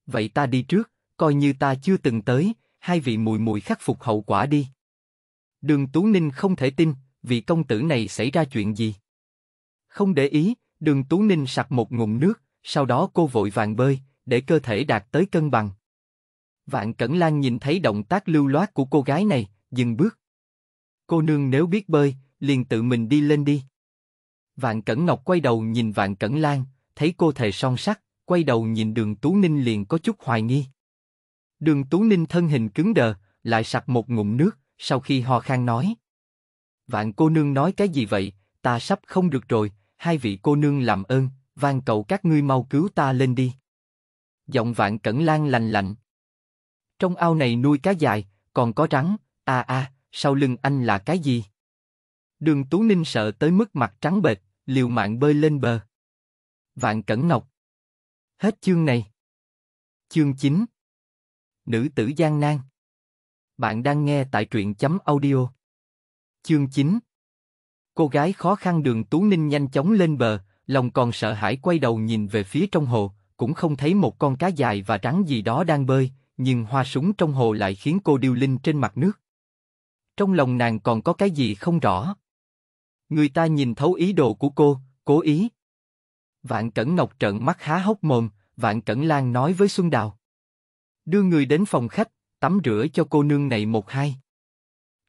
Vậy ta đi trước, coi như ta chưa từng tới, hai vị mùi mùi khắc phục hậu quả đi. Đường Tú Ninh không thể tin, vị công tử này xảy ra chuyện gì. Không để ý, đường Tú Ninh sặc một ngụm nước, sau đó cô vội vàng bơi, để cơ thể đạt tới cân bằng. Vạn Cẩn Lan nhìn thấy động tác lưu loát của cô gái này, dừng bước. Cô nương nếu biết bơi, liền tự mình đi lên đi. Vạn Cẩn Ngọc quay đầu nhìn Vạn Cẩn Lan, thấy cô thề son sắc, quay đầu nhìn Đường Tú Ninh liền có chút hoài nghi. Đường Tú Ninh thân hình cứng đờ, lại sặc một ngụm nước, sau khi ho khan nói: Vạn cô nương nói cái gì vậy? Ta sắp không được rồi, hai vị cô nương làm ơn, van cầu các ngươi mau cứu ta lên đi. Giọng Vạn Cẩn Lan lành lạnh. Trong ao này nuôi cá dài, còn có rắn, a a, sau lưng anh là cái gì? Đường Tú Ninh sợ tới mức mặt trắng bệch, liều mạng bơi lên bờ. Vạn Cẩn Ngọc. Hết chương này. Chương 9 Nữ tử gian nan Bạn đang nghe tại truyện chấm audio. Chương 9 Cô gái khó khăn đường Tú Ninh nhanh chóng lên bờ, lòng còn sợ hãi quay đầu nhìn về phía trong hồ, cũng không thấy một con cá dài và trắng gì đó đang bơi, nhưng hoa súng trong hồ lại khiến cô điêu linh trên mặt nước. Trong lòng nàng còn có cái gì không rõ. Người ta nhìn thấu ý đồ của cô, cố ý. Vạn Cẩn Ngọc trợn mắt há hốc mồm, Vạn Cẩn Lan nói với Xuân Đào. Đưa người đến phòng khách, tắm rửa cho cô nương này một hai.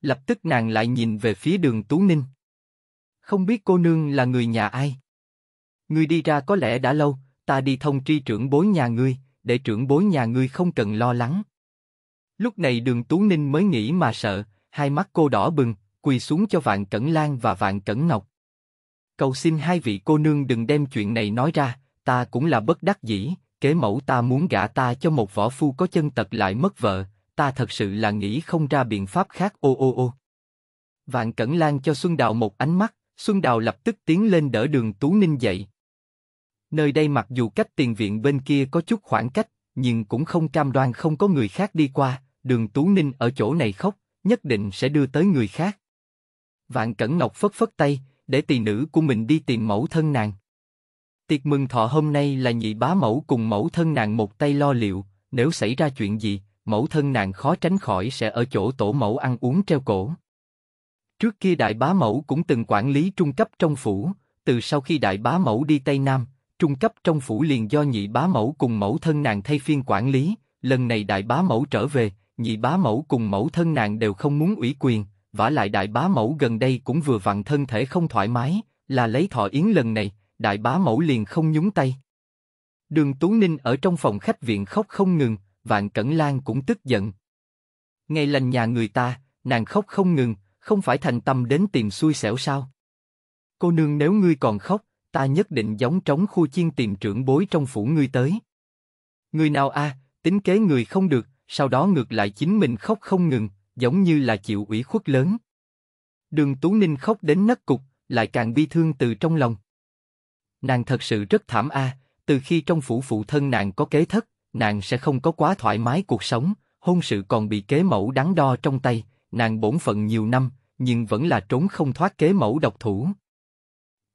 Lập tức nàng lại nhìn về phía đường Tú Ninh. Không biết cô nương là người nhà ai? Người đi ra có lẽ đã lâu, ta đi thông tri trưởng bối nhà ngươi, để trưởng bối nhà ngươi không cần lo lắng. Lúc này đường Tú Ninh mới nghĩ mà sợ, hai mắt cô đỏ bừng, quỳ xuống cho Vạn Cẩn Lan và Vạn Cẩn Ngọc. Cầu xin hai vị cô nương đừng đem chuyện này nói ra, ta cũng là bất đắc dĩ, kế mẫu ta muốn gả ta cho một võ phu có chân tật lại mất vợ, ta thật sự là nghĩ không ra biện pháp khác ô ô ô. Vạn Cẩn Lan cho Xuân Đào một ánh mắt, Xuân Đào lập tức tiến lên đỡ đường Tú Ninh dậy. Nơi đây mặc dù cách tiền viện bên kia có chút khoảng cách, nhưng cũng không cam đoan không có người khác đi qua, đường Tú Ninh ở chỗ này khóc, nhất định sẽ đưa tới người khác. Vạn Cẩn Ngọc phất phất tay, để tỳ nữ của mình đi tìm mẫu thân nàng. Tiệc mừng thọ hôm nay là nhị bá mẫu cùng mẫu thân nàng một tay lo liệu, nếu xảy ra chuyện gì, mẫu thân nàng khó tránh khỏi sẽ ở chỗ tổ mẫu ăn uống treo cổ. Trước kia đại bá mẫu cũng từng quản lý trung cấp trong phủ, từ sau khi đại bá mẫu đi Tây Nam, trung cấp trong phủ liền do nhị bá mẫu cùng mẫu thân nàng thay phiên quản lý, lần này đại bá mẫu trở về, nhị bá mẫu cùng mẫu thân nàng đều không muốn ủy quyền, vả lại đại bá mẫu gần đây cũng vừa vặn thân thể không thoải mái, là lấy thọ yến lần này, đại bá mẫu liền không nhúng tay. Đường Tú Ninh ở trong phòng khách viện khóc không ngừng, Vạn Cẩn Lan cũng tức giận. Ngày lành nhà người ta, nàng khóc không ngừng, không phải thành tâm đến tìm xui xẻo sao? Cô nương nếu ngươi còn khóc, ta nhất định giống trống khu chiên tìm trưởng bối trong phủ ngươi tới. Người nào a, tính kế người không được, sau đó ngược lại chính mình khóc không ngừng, giống như là chịu ủy khuất lớn. Đường Tú Ninh khóc đến nấc cục, lại càng bi thương từ trong lòng. Nàng thật sự rất thảm a, từ khi trong phủ phụ thân nàng có kế thất, nàng sẽ không có quá thoải mái cuộc sống, hôn sự còn bị kế mẫu đắn đo trong tay, nàng bổn phận nhiều năm, nhưng vẫn là trốn không thoát kế mẫu độc thủ.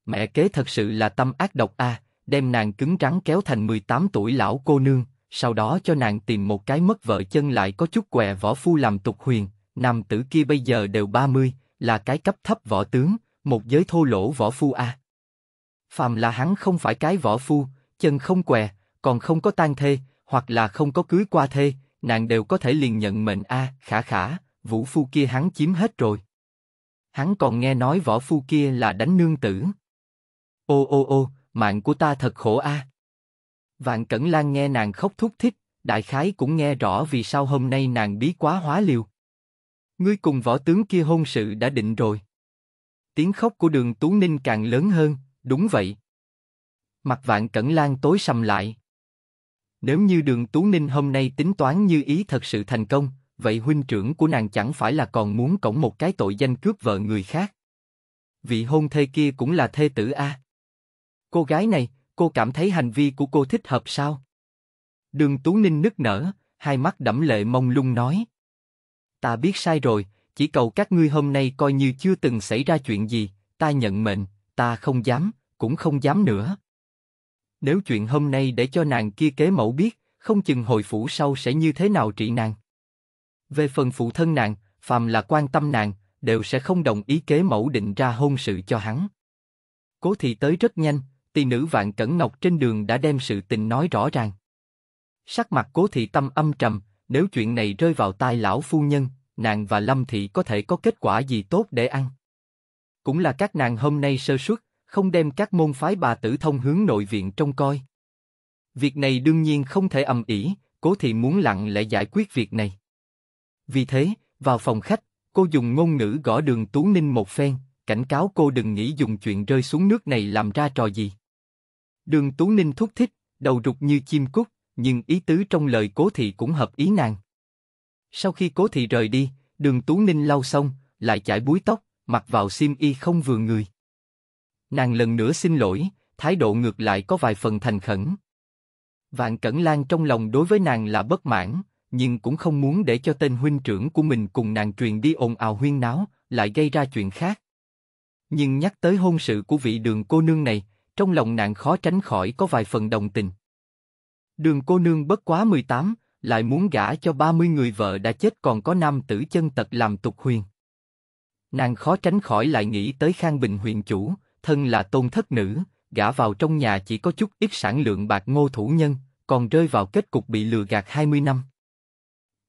Mẹ kế thật sự là tâm ác độc a, đem nàng cứng rắn kéo thành 18 tuổi lão cô nương, sau đó cho nàng tìm một cái mất vợ chân lại có chút què võ phu làm tục huyền, nam tử kia bây giờ đều 30, là cái cấp thấp võ tướng, một giới thô lỗ võ phu a. À. Phàm là hắn không phải cái võ phu, chân không què, còn không có tan thê, hoặc là không có cưới qua thê, nàng đều có thể liền nhận mệnh a, à, khả khả, vũ phu kia hắn chiếm hết rồi. Hắn còn nghe nói võ phu kia là đánh nương tử. Ô ô ô, mạng của ta thật khổ a. À. Vạn Cẩn Lan nghe nàng khóc thúc thích, đại khái cũng nghe rõ vì sao hôm nay nàng bí quá hóa liều. Ngươi cùng võ tướng kia hôn sự đã định rồi. Tiếng khóc của đường Tú Ninh càng lớn hơn, đúng vậy. Mặt vạn cẩn lan tối sầm lại. Nếu như đường Tú Ninh hôm nay tính toán như ý thật sự thành công, vậy huynh trưởng của nàng chẳng phải là còn muốn cổng một cái tội danh cướp vợ người khác. Vị hôn thê kia cũng là thê tử A. Cô gái này, cô cảm thấy hành vi của cô thích hợp sao? Đường Tú Ninh nức nở, hai mắt đẫm lệ mông lung nói ta biết sai rồi, chỉ cầu các ngươi hôm nay coi như chưa từng xảy ra chuyện gì, ta nhận mệnh, ta không dám, cũng không dám nữa. Nếu chuyện hôm nay để cho nàng kia kế mẫu biết, không chừng hồi phủ sau sẽ như thế nào trị nàng. Về phần phụ thân nàng, phàm là quan tâm nàng, đều sẽ không đồng ý kế mẫu định ra hôn sự cho hắn. Cố thị tới rất nhanh, tỷ nữ vạn cẩn ngọc trên đường đã đem sự tình nói rõ ràng. Sắc mặt cố thị tâm âm trầm, nếu chuyện này rơi vào tai lão phu nhân, nàng và Lâm Thị có thể có kết quả gì tốt để ăn. Cũng là các nàng hôm nay sơ suất, không đem các môn phái bà tử thông hướng nội viện trông coi. Việc này đương nhiên không thể ầm ĩ, cố thì muốn lặng lẽ giải quyết việc này. Vì thế, vào phòng khách, cô dùng ngôn ngữ gõ đường Tú Ninh một phen, cảnh cáo cô đừng nghĩ dùng chuyện rơi xuống nước này làm ra trò gì. Đường Tú Ninh thúc thích, đầu rụt như chim cút, nhưng ý tứ trong lời cố thị cũng hợp ý nàng. Sau khi cố thị rời đi, đường Tú Ninh lau xong, lại chải búi tóc, mặc vào xiêm y không vừa người. Nàng lần nữa xin lỗi, thái độ ngược lại có vài phần thành khẩn. Vạn Cẩn Lan trong lòng đối với nàng là bất mãn, nhưng cũng không muốn để cho tên huynh trưởng của mình cùng nàng truyền đi ồn ào huyên náo, lại gây ra chuyện khác. Nhưng nhắc tới hôn sự của vị đường cô nương này, trong lòng nàng khó tránh khỏi có vài phần đồng tình. Đường cô nương bất quá 18, lại muốn gả cho 30 người vợ đã chết còn có nam tử chân tật làm tục huyền. Nàng khó tránh khỏi lại nghĩ tới Khang Bình huyện chủ, thân là tôn thất nữ, gả vào trong nhà chỉ có chút ít sản lượng bạc ngô thủ nhân, còn rơi vào kết cục bị lừa gạt 20 năm.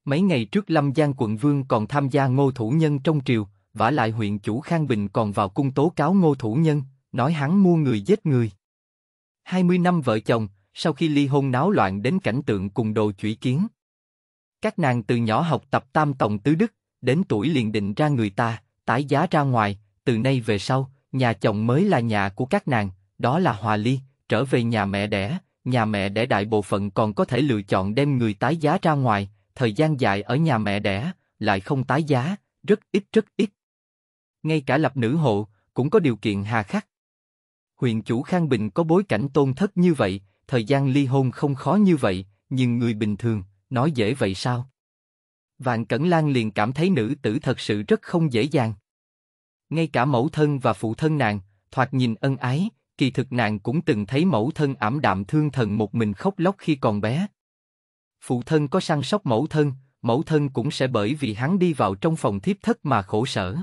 Mấy ngày trước Lâm Giang quận vương còn tham gia ngô thủ nhân trong triều, vả lại huyện chủ Khang Bình còn vào cung tố cáo ngô thủ nhân, nói hắn mua người giết người. 20 năm vợ chồng, sau khi ly hôn náo loạn đến cảnh tượng cùng đồ chủy kiến. Các nàng từ nhỏ học tập tam tổng tứ đức, đến tuổi liền định ra người ta, tái giá ra ngoài, từ nay về sau, nhà chồng mới là nhà của các nàng, đó là hòa ly, trở về nhà mẹ đẻ, nhà mẹ đẻ đại bộ phận còn có thể lựa chọn đem người tái giá ra ngoài, thời gian dài ở nhà mẹ đẻ, lại không tái giá, rất ít rất ít. Ngay cả lập nữ hộ, cũng có điều kiện hà khắc. Huyện chủ Khang Bình có bối cảnh tôn thất như vậy, thời gian ly hôn không khó như vậy, nhưng người bình thường, nói dễ vậy sao? Vạn Cẩn Lan liền cảm thấy nữ tử thật sự rất không dễ dàng. Ngay cả mẫu thân và phụ thân nàng, thoạt nhìn ân ái, kỳ thực nàng cũng từng thấy mẫu thân ảm đạm thương thần một mình khóc lóc khi còn bé. Phụ thân có săn sóc mẫu thân, mẫu thân cũng sẽ bởi vì hắn đi vào trong phòng thiếp thất mà khổ sở.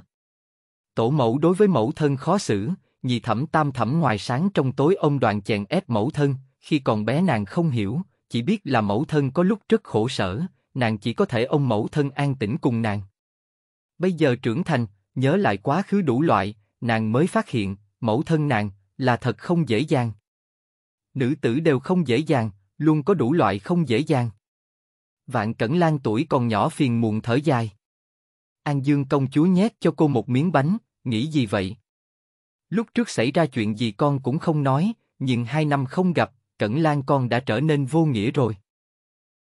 Tổ mẫu đối với mẫu thân khó xử, nhị thẩm tam thẩm ngoài sáng trong tối ông đoàn chèn ép mẫu thân, khi còn bé nàng không hiểu, chỉ biết là mẫu thân có lúc rất khổ sở, nàng chỉ có thể ông mẫu thân an tĩnh cùng nàng. Bây giờ trưởng thành, nhớ lại quá khứ đủ loại, nàng mới phát hiện, mẫu thân nàng là thật không dễ dàng. Nữ tử đều không dễ dàng, luôn có đủ loại không dễ dàng. Vạn Cẩn Lan tuổi còn nhỏ phiền muộn thở dài. An Dương công chúa nhét cho cô một miếng bánh, nghĩ gì vậy? Lúc trước xảy ra chuyện gì con cũng không nói, nhưng hai năm không gặp, Cẩn Lan con đã trở nên vô nghĩa rồi.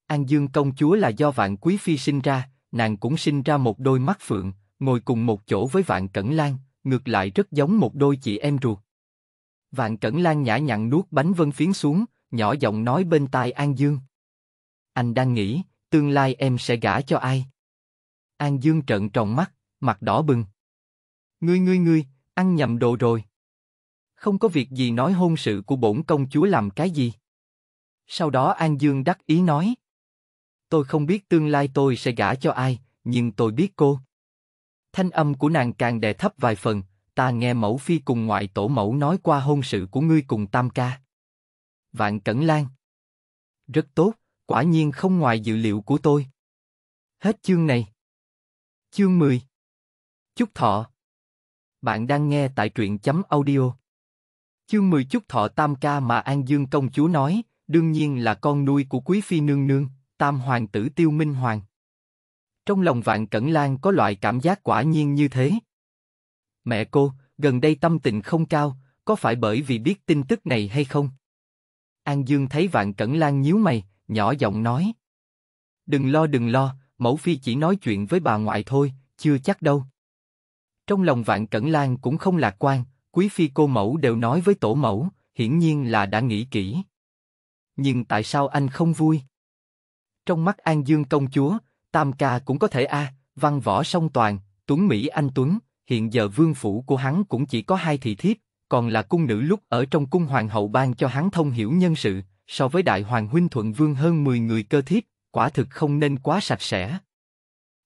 An Dương công chúa là do vạn quý phi sinh ra, nàng cũng sinh ra một đôi mắt phượng, ngồi cùng một chỗ với vạn Cẩn Lan, ngược lại rất giống một đôi chị em ruột. Vạn Cẩn Lan nhã nhặn nuốt bánh vân phiến xuống, nhỏ giọng nói bên tai An Dương. Anh đang nghĩ, tương lai em sẽ gả cho ai? An Dương trợn tròn mắt, mặt đỏ bừng. Ngươi ngươi ngươi, ăn nhầm đồ rồi không có việc gì nói hôn sự của bổn công chúa làm cái gì. Sau đó An Dương đắc ý nói. Tôi không biết tương lai tôi sẽ gả cho ai, nhưng tôi biết cô. Thanh âm của nàng càng đè thấp vài phần, ta nghe mẫu phi cùng ngoại tổ mẫu nói qua hôn sự của ngươi cùng tam ca. Vạn Cẩn Lan. Rất tốt, quả nhiên không ngoài dự liệu của tôi. Hết chương này. Chương 10 Chúc thọ Bạn đang nghe tại truyện chấm audio Chương 10 chút thọ tam ca mà An Dương công chúa nói, đương nhiên là con nuôi của quý phi nương nương, tam hoàng tử tiêu minh hoàng. Trong lòng vạn cẩn lan có loại cảm giác quả nhiên như thế. Mẹ cô, gần đây tâm tình không cao, có phải bởi vì biết tin tức này hay không? An Dương thấy vạn cẩn lan nhíu mày, nhỏ giọng nói. Đừng lo đừng lo, mẫu phi chỉ nói chuyện với bà ngoại thôi, chưa chắc đâu. Trong lòng vạn cẩn lan cũng không lạc quan, quý phi cô mẫu đều nói với tổ mẫu, hiển nhiên là đã nghĩ kỹ. Nhưng tại sao anh không vui? Trong mắt An Dương công chúa, Tam ca cũng có thể a, à, văn võ song toàn, tuấn mỹ anh tuấn, hiện giờ vương phủ của hắn cũng chỉ có hai thị thiếp, còn là cung nữ lúc ở trong cung hoàng hậu ban cho hắn thông hiểu nhân sự, so với đại hoàng huynh thuận vương hơn 10 người cơ thiếp, quả thực không nên quá sạch sẽ.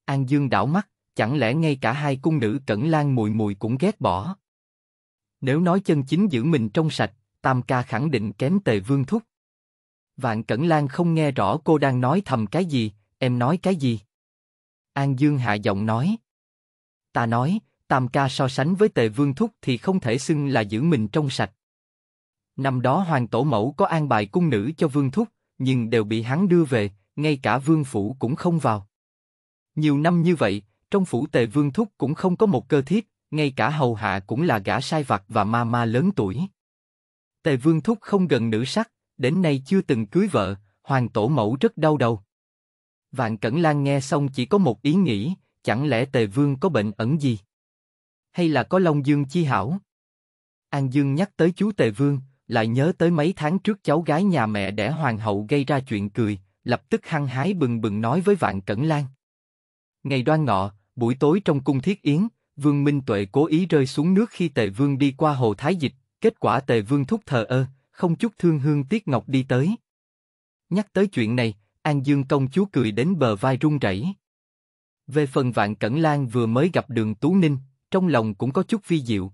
An Dương đảo mắt, chẳng lẽ ngay cả hai cung nữ cẩn lan mùi mùi cũng ghét bỏ? Nếu nói chân chính giữ mình trong sạch, Tam ca khẳng định kém tề vương thúc. Vạn Cẩn Lan không nghe rõ cô đang nói thầm cái gì, em nói cái gì. An Dương hạ giọng nói. Ta nói, Tam ca so sánh với tề vương thúc thì không thể xưng là giữ mình trong sạch. Năm đó hoàng tổ mẫu có an bài cung nữ cho vương thúc, nhưng đều bị hắn đưa về, ngay cả vương phủ cũng không vào. Nhiều năm như vậy, trong phủ tề vương thúc cũng không có một cơ thiết, ngay cả hầu hạ cũng là gã sai vặt và ma ma lớn tuổi. Tề Vương Thúc không gần nữ sắc, đến nay chưa từng cưới vợ, hoàng tổ mẫu rất đau đầu. Vạn Cẩn Lan nghe xong chỉ có một ý nghĩ, chẳng lẽ Tề Vương có bệnh ẩn gì? Hay là có Long Dương chi hảo? An Dương nhắc tới chú Tề Vương, lại nhớ tới mấy tháng trước cháu gái nhà mẹ đẻ hoàng hậu gây ra chuyện cười, lập tức hăng hái bừng bừng nói với Vạn Cẩn Lan. Ngày đoan ngọ, buổi tối trong cung thiết yến, Vương Minh Tuệ cố ý rơi xuống nước khi Tề Vương đi qua hồ Thái Dịch, kết quả Tề Vương thúc thờ ơ, không chút thương hương tiếc ngọc đi tới. Nhắc tới chuyện này, An Dương công chúa cười đến bờ vai run rẩy. Về phần Vạn Cẩn Lan vừa mới gặp Đường Tú Ninh, trong lòng cũng có chút vi diệu.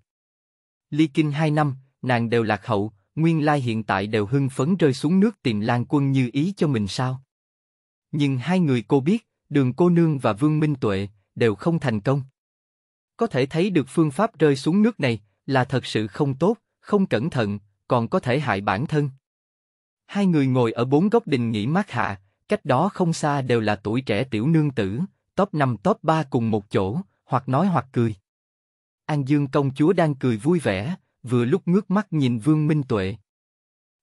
Ly kinh hai năm, nàng đều lạc hậu, nguyên lai hiện tại đều hưng phấn rơi xuống nước tìm Lan Quân như ý cho mình sao? Nhưng hai người cô biết, Đường Cô Nương và Vương Minh Tuệ đều không thành công. Có thể thấy được phương pháp rơi xuống nước này là thật sự không tốt, không cẩn thận, còn có thể hại bản thân. Hai người ngồi ở bốn góc đình nghỉ mát hạ, cách đó không xa đều là tuổi trẻ tiểu nương tử, top 5 top 3 cùng một chỗ, hoặc nói hoặc cười. An Dương công chúa đang cười vui vẻ, vừa lúc ngước mắt nhìn Vương Minh Tuệ.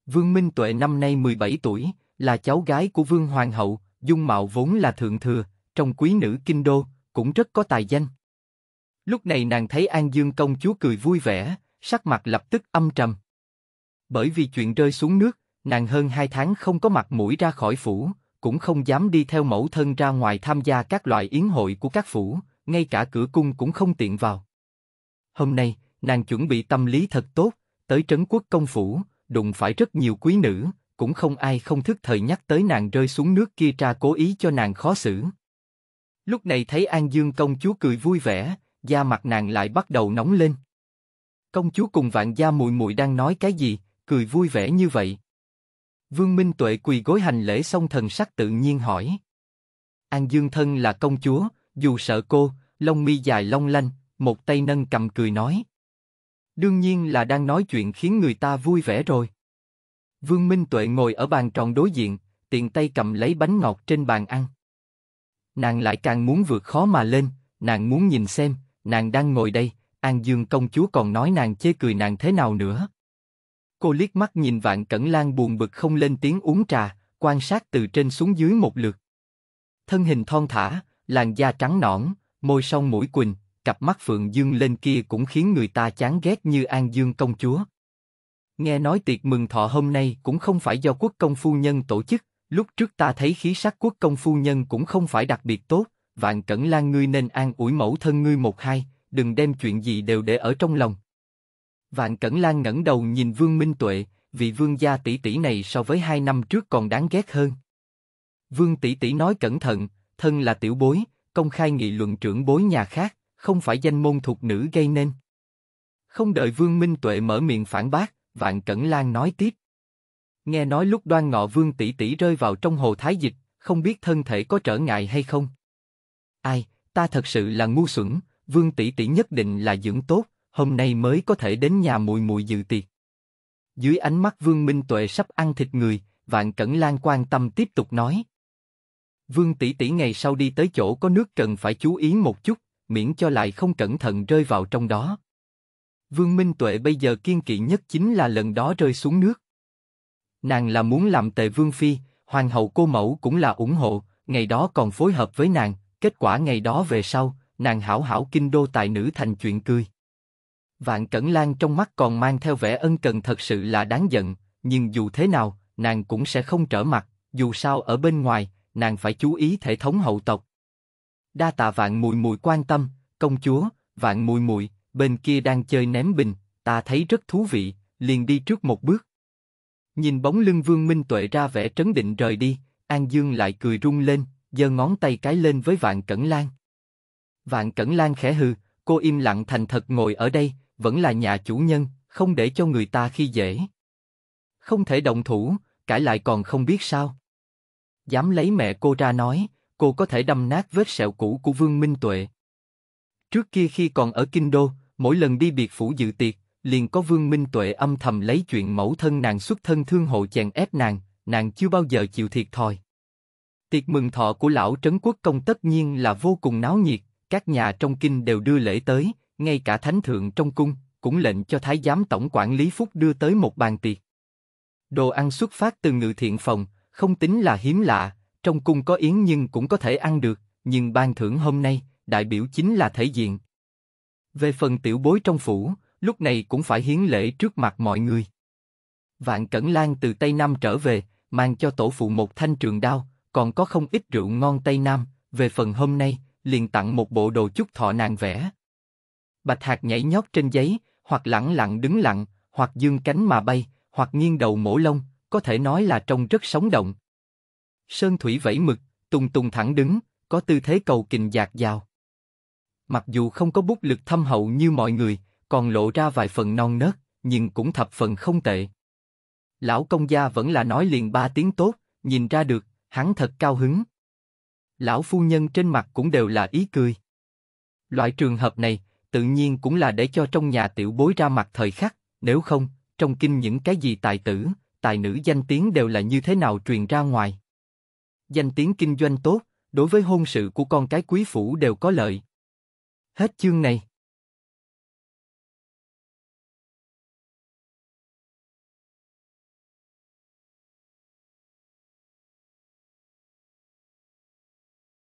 Vương Minh Tuệ năm nay 17 tuổi, là cháu gái của Vương Hoàng hậu, dung mạo vốn là thượng thừa, trong quý nữ kinh đô, cũng rất có tài danh. Lúc này nàng thấy An Dương công chúa cười vui vẻ, sắc mặt lập tức âm trầm. Bởi vì chuyện rơi xuống nước, nàng hơn hai tháng không có mặt mũi ra khỏi phủ, cũng không dám đi theo mẫu thân ra ngoài tham gia các loại yến hội của các phủ, ngay cả cửa cung cũng không tiện vào. Hôm nay, nàng chuẩn bị tâm lý thật tốt, tới trấn quốc công phủ, đụng phải rất nhiều quý nữ, cũng không ai không thức thời nhắc tới nàng rơi xuống nước kia ra cố ý cho nàng khó xử. Lúc này thấy An Dương công chúa cười vui vẻ, da mặt nàng lại bắt đầu nóng lên. Công chúa cùng vạn gia muội muội đang nói cái gì, cười vui vẻ như vậy. Vương Minh Tuệ quỳ gối hành lễ xong thần sắc tự nhiên hỏi. An Dương thân là công chúa, dù sợ cô, lông mi dài long lanh, một tay nâng cầm cười nói. Đương nhiên là đang nói chuyện khiến người ta vui vẻ rồi. Vương Minh Tuệ ngồi ở bàn tròn đối diện, tiện tay cầm lấy bánh ngọt trên bàn ăn. Nàng lại càng muốn vượt khó mà lên, nàng muốn nhìn xem, nàng đang ngồi đây, An Dương công chúa còn nói nàng chê cười nàng thế nào nữa. Cô liếc mắt nhìn Vạn Cẩn Lan buồn bực không lên tiếng uống trà, quan sát từ trên xuống dưới một lượt. Thân hình thon thả, làn da trắng nõn, môi son mũi quỳnh, cặp mắt Phượng Dương lên kia cũng khiến người ta chán ghét như An Dương công chúa. Nghe nói tiệc mừng thọ hôm nay cũng không phải do quốc công phu nhân tổ chức, lúc trước ta thấy khí sắc quốc công phu nhân cũng không phải đặc biệt tốt, Vạn Cẩn Lan ngươi nên an ủi mẫu thân ngươi một hai, đừng đem chuyện gì đều để ở trong lòng. Vạn Cẩn Lan ngẩng đầu nhìn Vương Minh Tuệ, vị Vương gia tỷ tỷ này so với hai năm trước còn đáng ghét hơn. Vương tỷ tỷ nói cẩn thận, thân là tiểu bối, công khai nghị luận trưởng bối nhà khác, không phải danh môn thuộc nữ gây nên. Không đợi Vương Minh Tuệ mở miệng phản bác, Vạn Cẩn Lan nói tiếp. Nghe nói lúc đoan ngọ Vương tỷ tỷ rơi vào trong hồ Thái Dịch, không biết thân thể có trở ngại hay không. Ai, ta thật sự là ngu xuẩn, Vương tỷ tỷ nhất định là dưỡng tốt, hôm nay mới có thể đến nhà mùi mùi dự tiệc. Dưới ánh mắt Vương Minh Tuệ sắp ăn thịt người, Vạn Cẩn Lan quan tâm tiếp tục nói. Vương tỷ tỷ ngày sau đi tới chỗ có nước cần phải chú ý một chút, miễn cho lại không cẩn thận rơi vào trong đó. Vương Minh Tuệ bây giờ kiên kỵ nhất chính là lần đó rơi xuống nước. Nàng là muốn làm tề vương phi, hoàng hậu cô mẫu cũng là ủng hộ, ngày đó còn phối hợp với nàng, Kết quả ngày đó về sau, nàng hảo hảo kinh đô tài nữ thành chuyện cười. Vạn Cẩn Lan trong mắt còn mang theo vẻ ân cần thật sự là đáng giận, nhưng dù thế nào, nàng cũng sẽ không trở mặt, dù sao ở bên ngoài, nàng phải chú ý thể thống hậu tộc. Đa tạ vạn mùi mùi quan tâm, công chúa, vạn mùi mùi, bên kia đang chơi ném bình, ta thấy rất thú vị, liền đi trước một bước. Nhìn bóng lưng Vương Minh Tuệ ra vẻ trấn định rời đi, An Dương lại cười rung lên, giơ ngón tay cái lên với Vạn Cẩn Lan. Vạn Cẩn Lan khẽ hừ, cô im lặng thành thật ngồi ở đây, vẫn là nhà chủ nhân, không để cho người ta khi dễ. Không thể động thủ, cãi lại còn không biết sao. Dám lấy mẹ cô ra nói, cô có thể đâm nát vết sẹo cũ của Vương Minh Tuệ. Trước kia khi còn ở Kinh Đô, mỗi lần đi biệt phủ dự tiệc, liền có Vương Minh Tuệ âm thầm lấy chuyện mẫu thân nàng xuất thân thương hộ chèn ép nàng, nàng chưa bao giờ chịu thiệt thòi. Tiệc mừng thọ của lão Trấn Quốc Công tất nhiên là vô cùng náo nhiệt, các nhà trong kinh đều đưa lễ tới, ngay cả thánh thượng trong cung, cũng lệnh cho thái giám tổng quản Lý Phúc đưa tới một bàn tiệc. Đồ ăn xuất phát từ ngự thiện phòng, không tính là hiếm lạ, trong cung có yến nhưng cũng có thể ăn được, nhưng ban thưởng hôm nay, đại biểu chính là thể diện. Về phần tiểu bối trong phủ, lúc này cũng phải hiến lễ trước mặt mọi người. Vạn Cẩn Lan từ Tây Nam trở về, mang cho tổ phụ một thanh trường đao, còn có không ít rượu ngon Tây Nam, về phần hôm nay, liền tặng một bộ đồ chúc thọ nàng vẽ. Bạch hạt nhảy nhót trên giấy, hoặc lẳng lặng đứng lặng, hoặc dương cánh mà bay, hoặc nghiêng đầu mổ lông, có thể nói là trông rất sống động. Sơn thủy vẫy mực, tùng tùng thẳng đứng, có tư thế cầu kình dạt dào. Mặc dù không có bút lực thâm hậu như mọi người, còn lộ ra vài phần non nớt, nhưng cũng thập phần không tệ. Lão công gia vẫn là nói liền ba tiếng tốt, nhìn ra được, hắn thật cao hứng. Lão phu nhân trên mặt cũng đều là ý cười. Loại trường hợp này, tự nhiên cũng là để cho trong nhà tiểu bối ra mặt thời khắc, nếu không, trong kinh những cái gì tài tử, tài nữ danh tiếng đều là như thế nào truyền ra ngoài. Danh tiếng kinh doanh tốt, đối với hôn sự của con cái quý phủ đều có lợi. Hết chương này.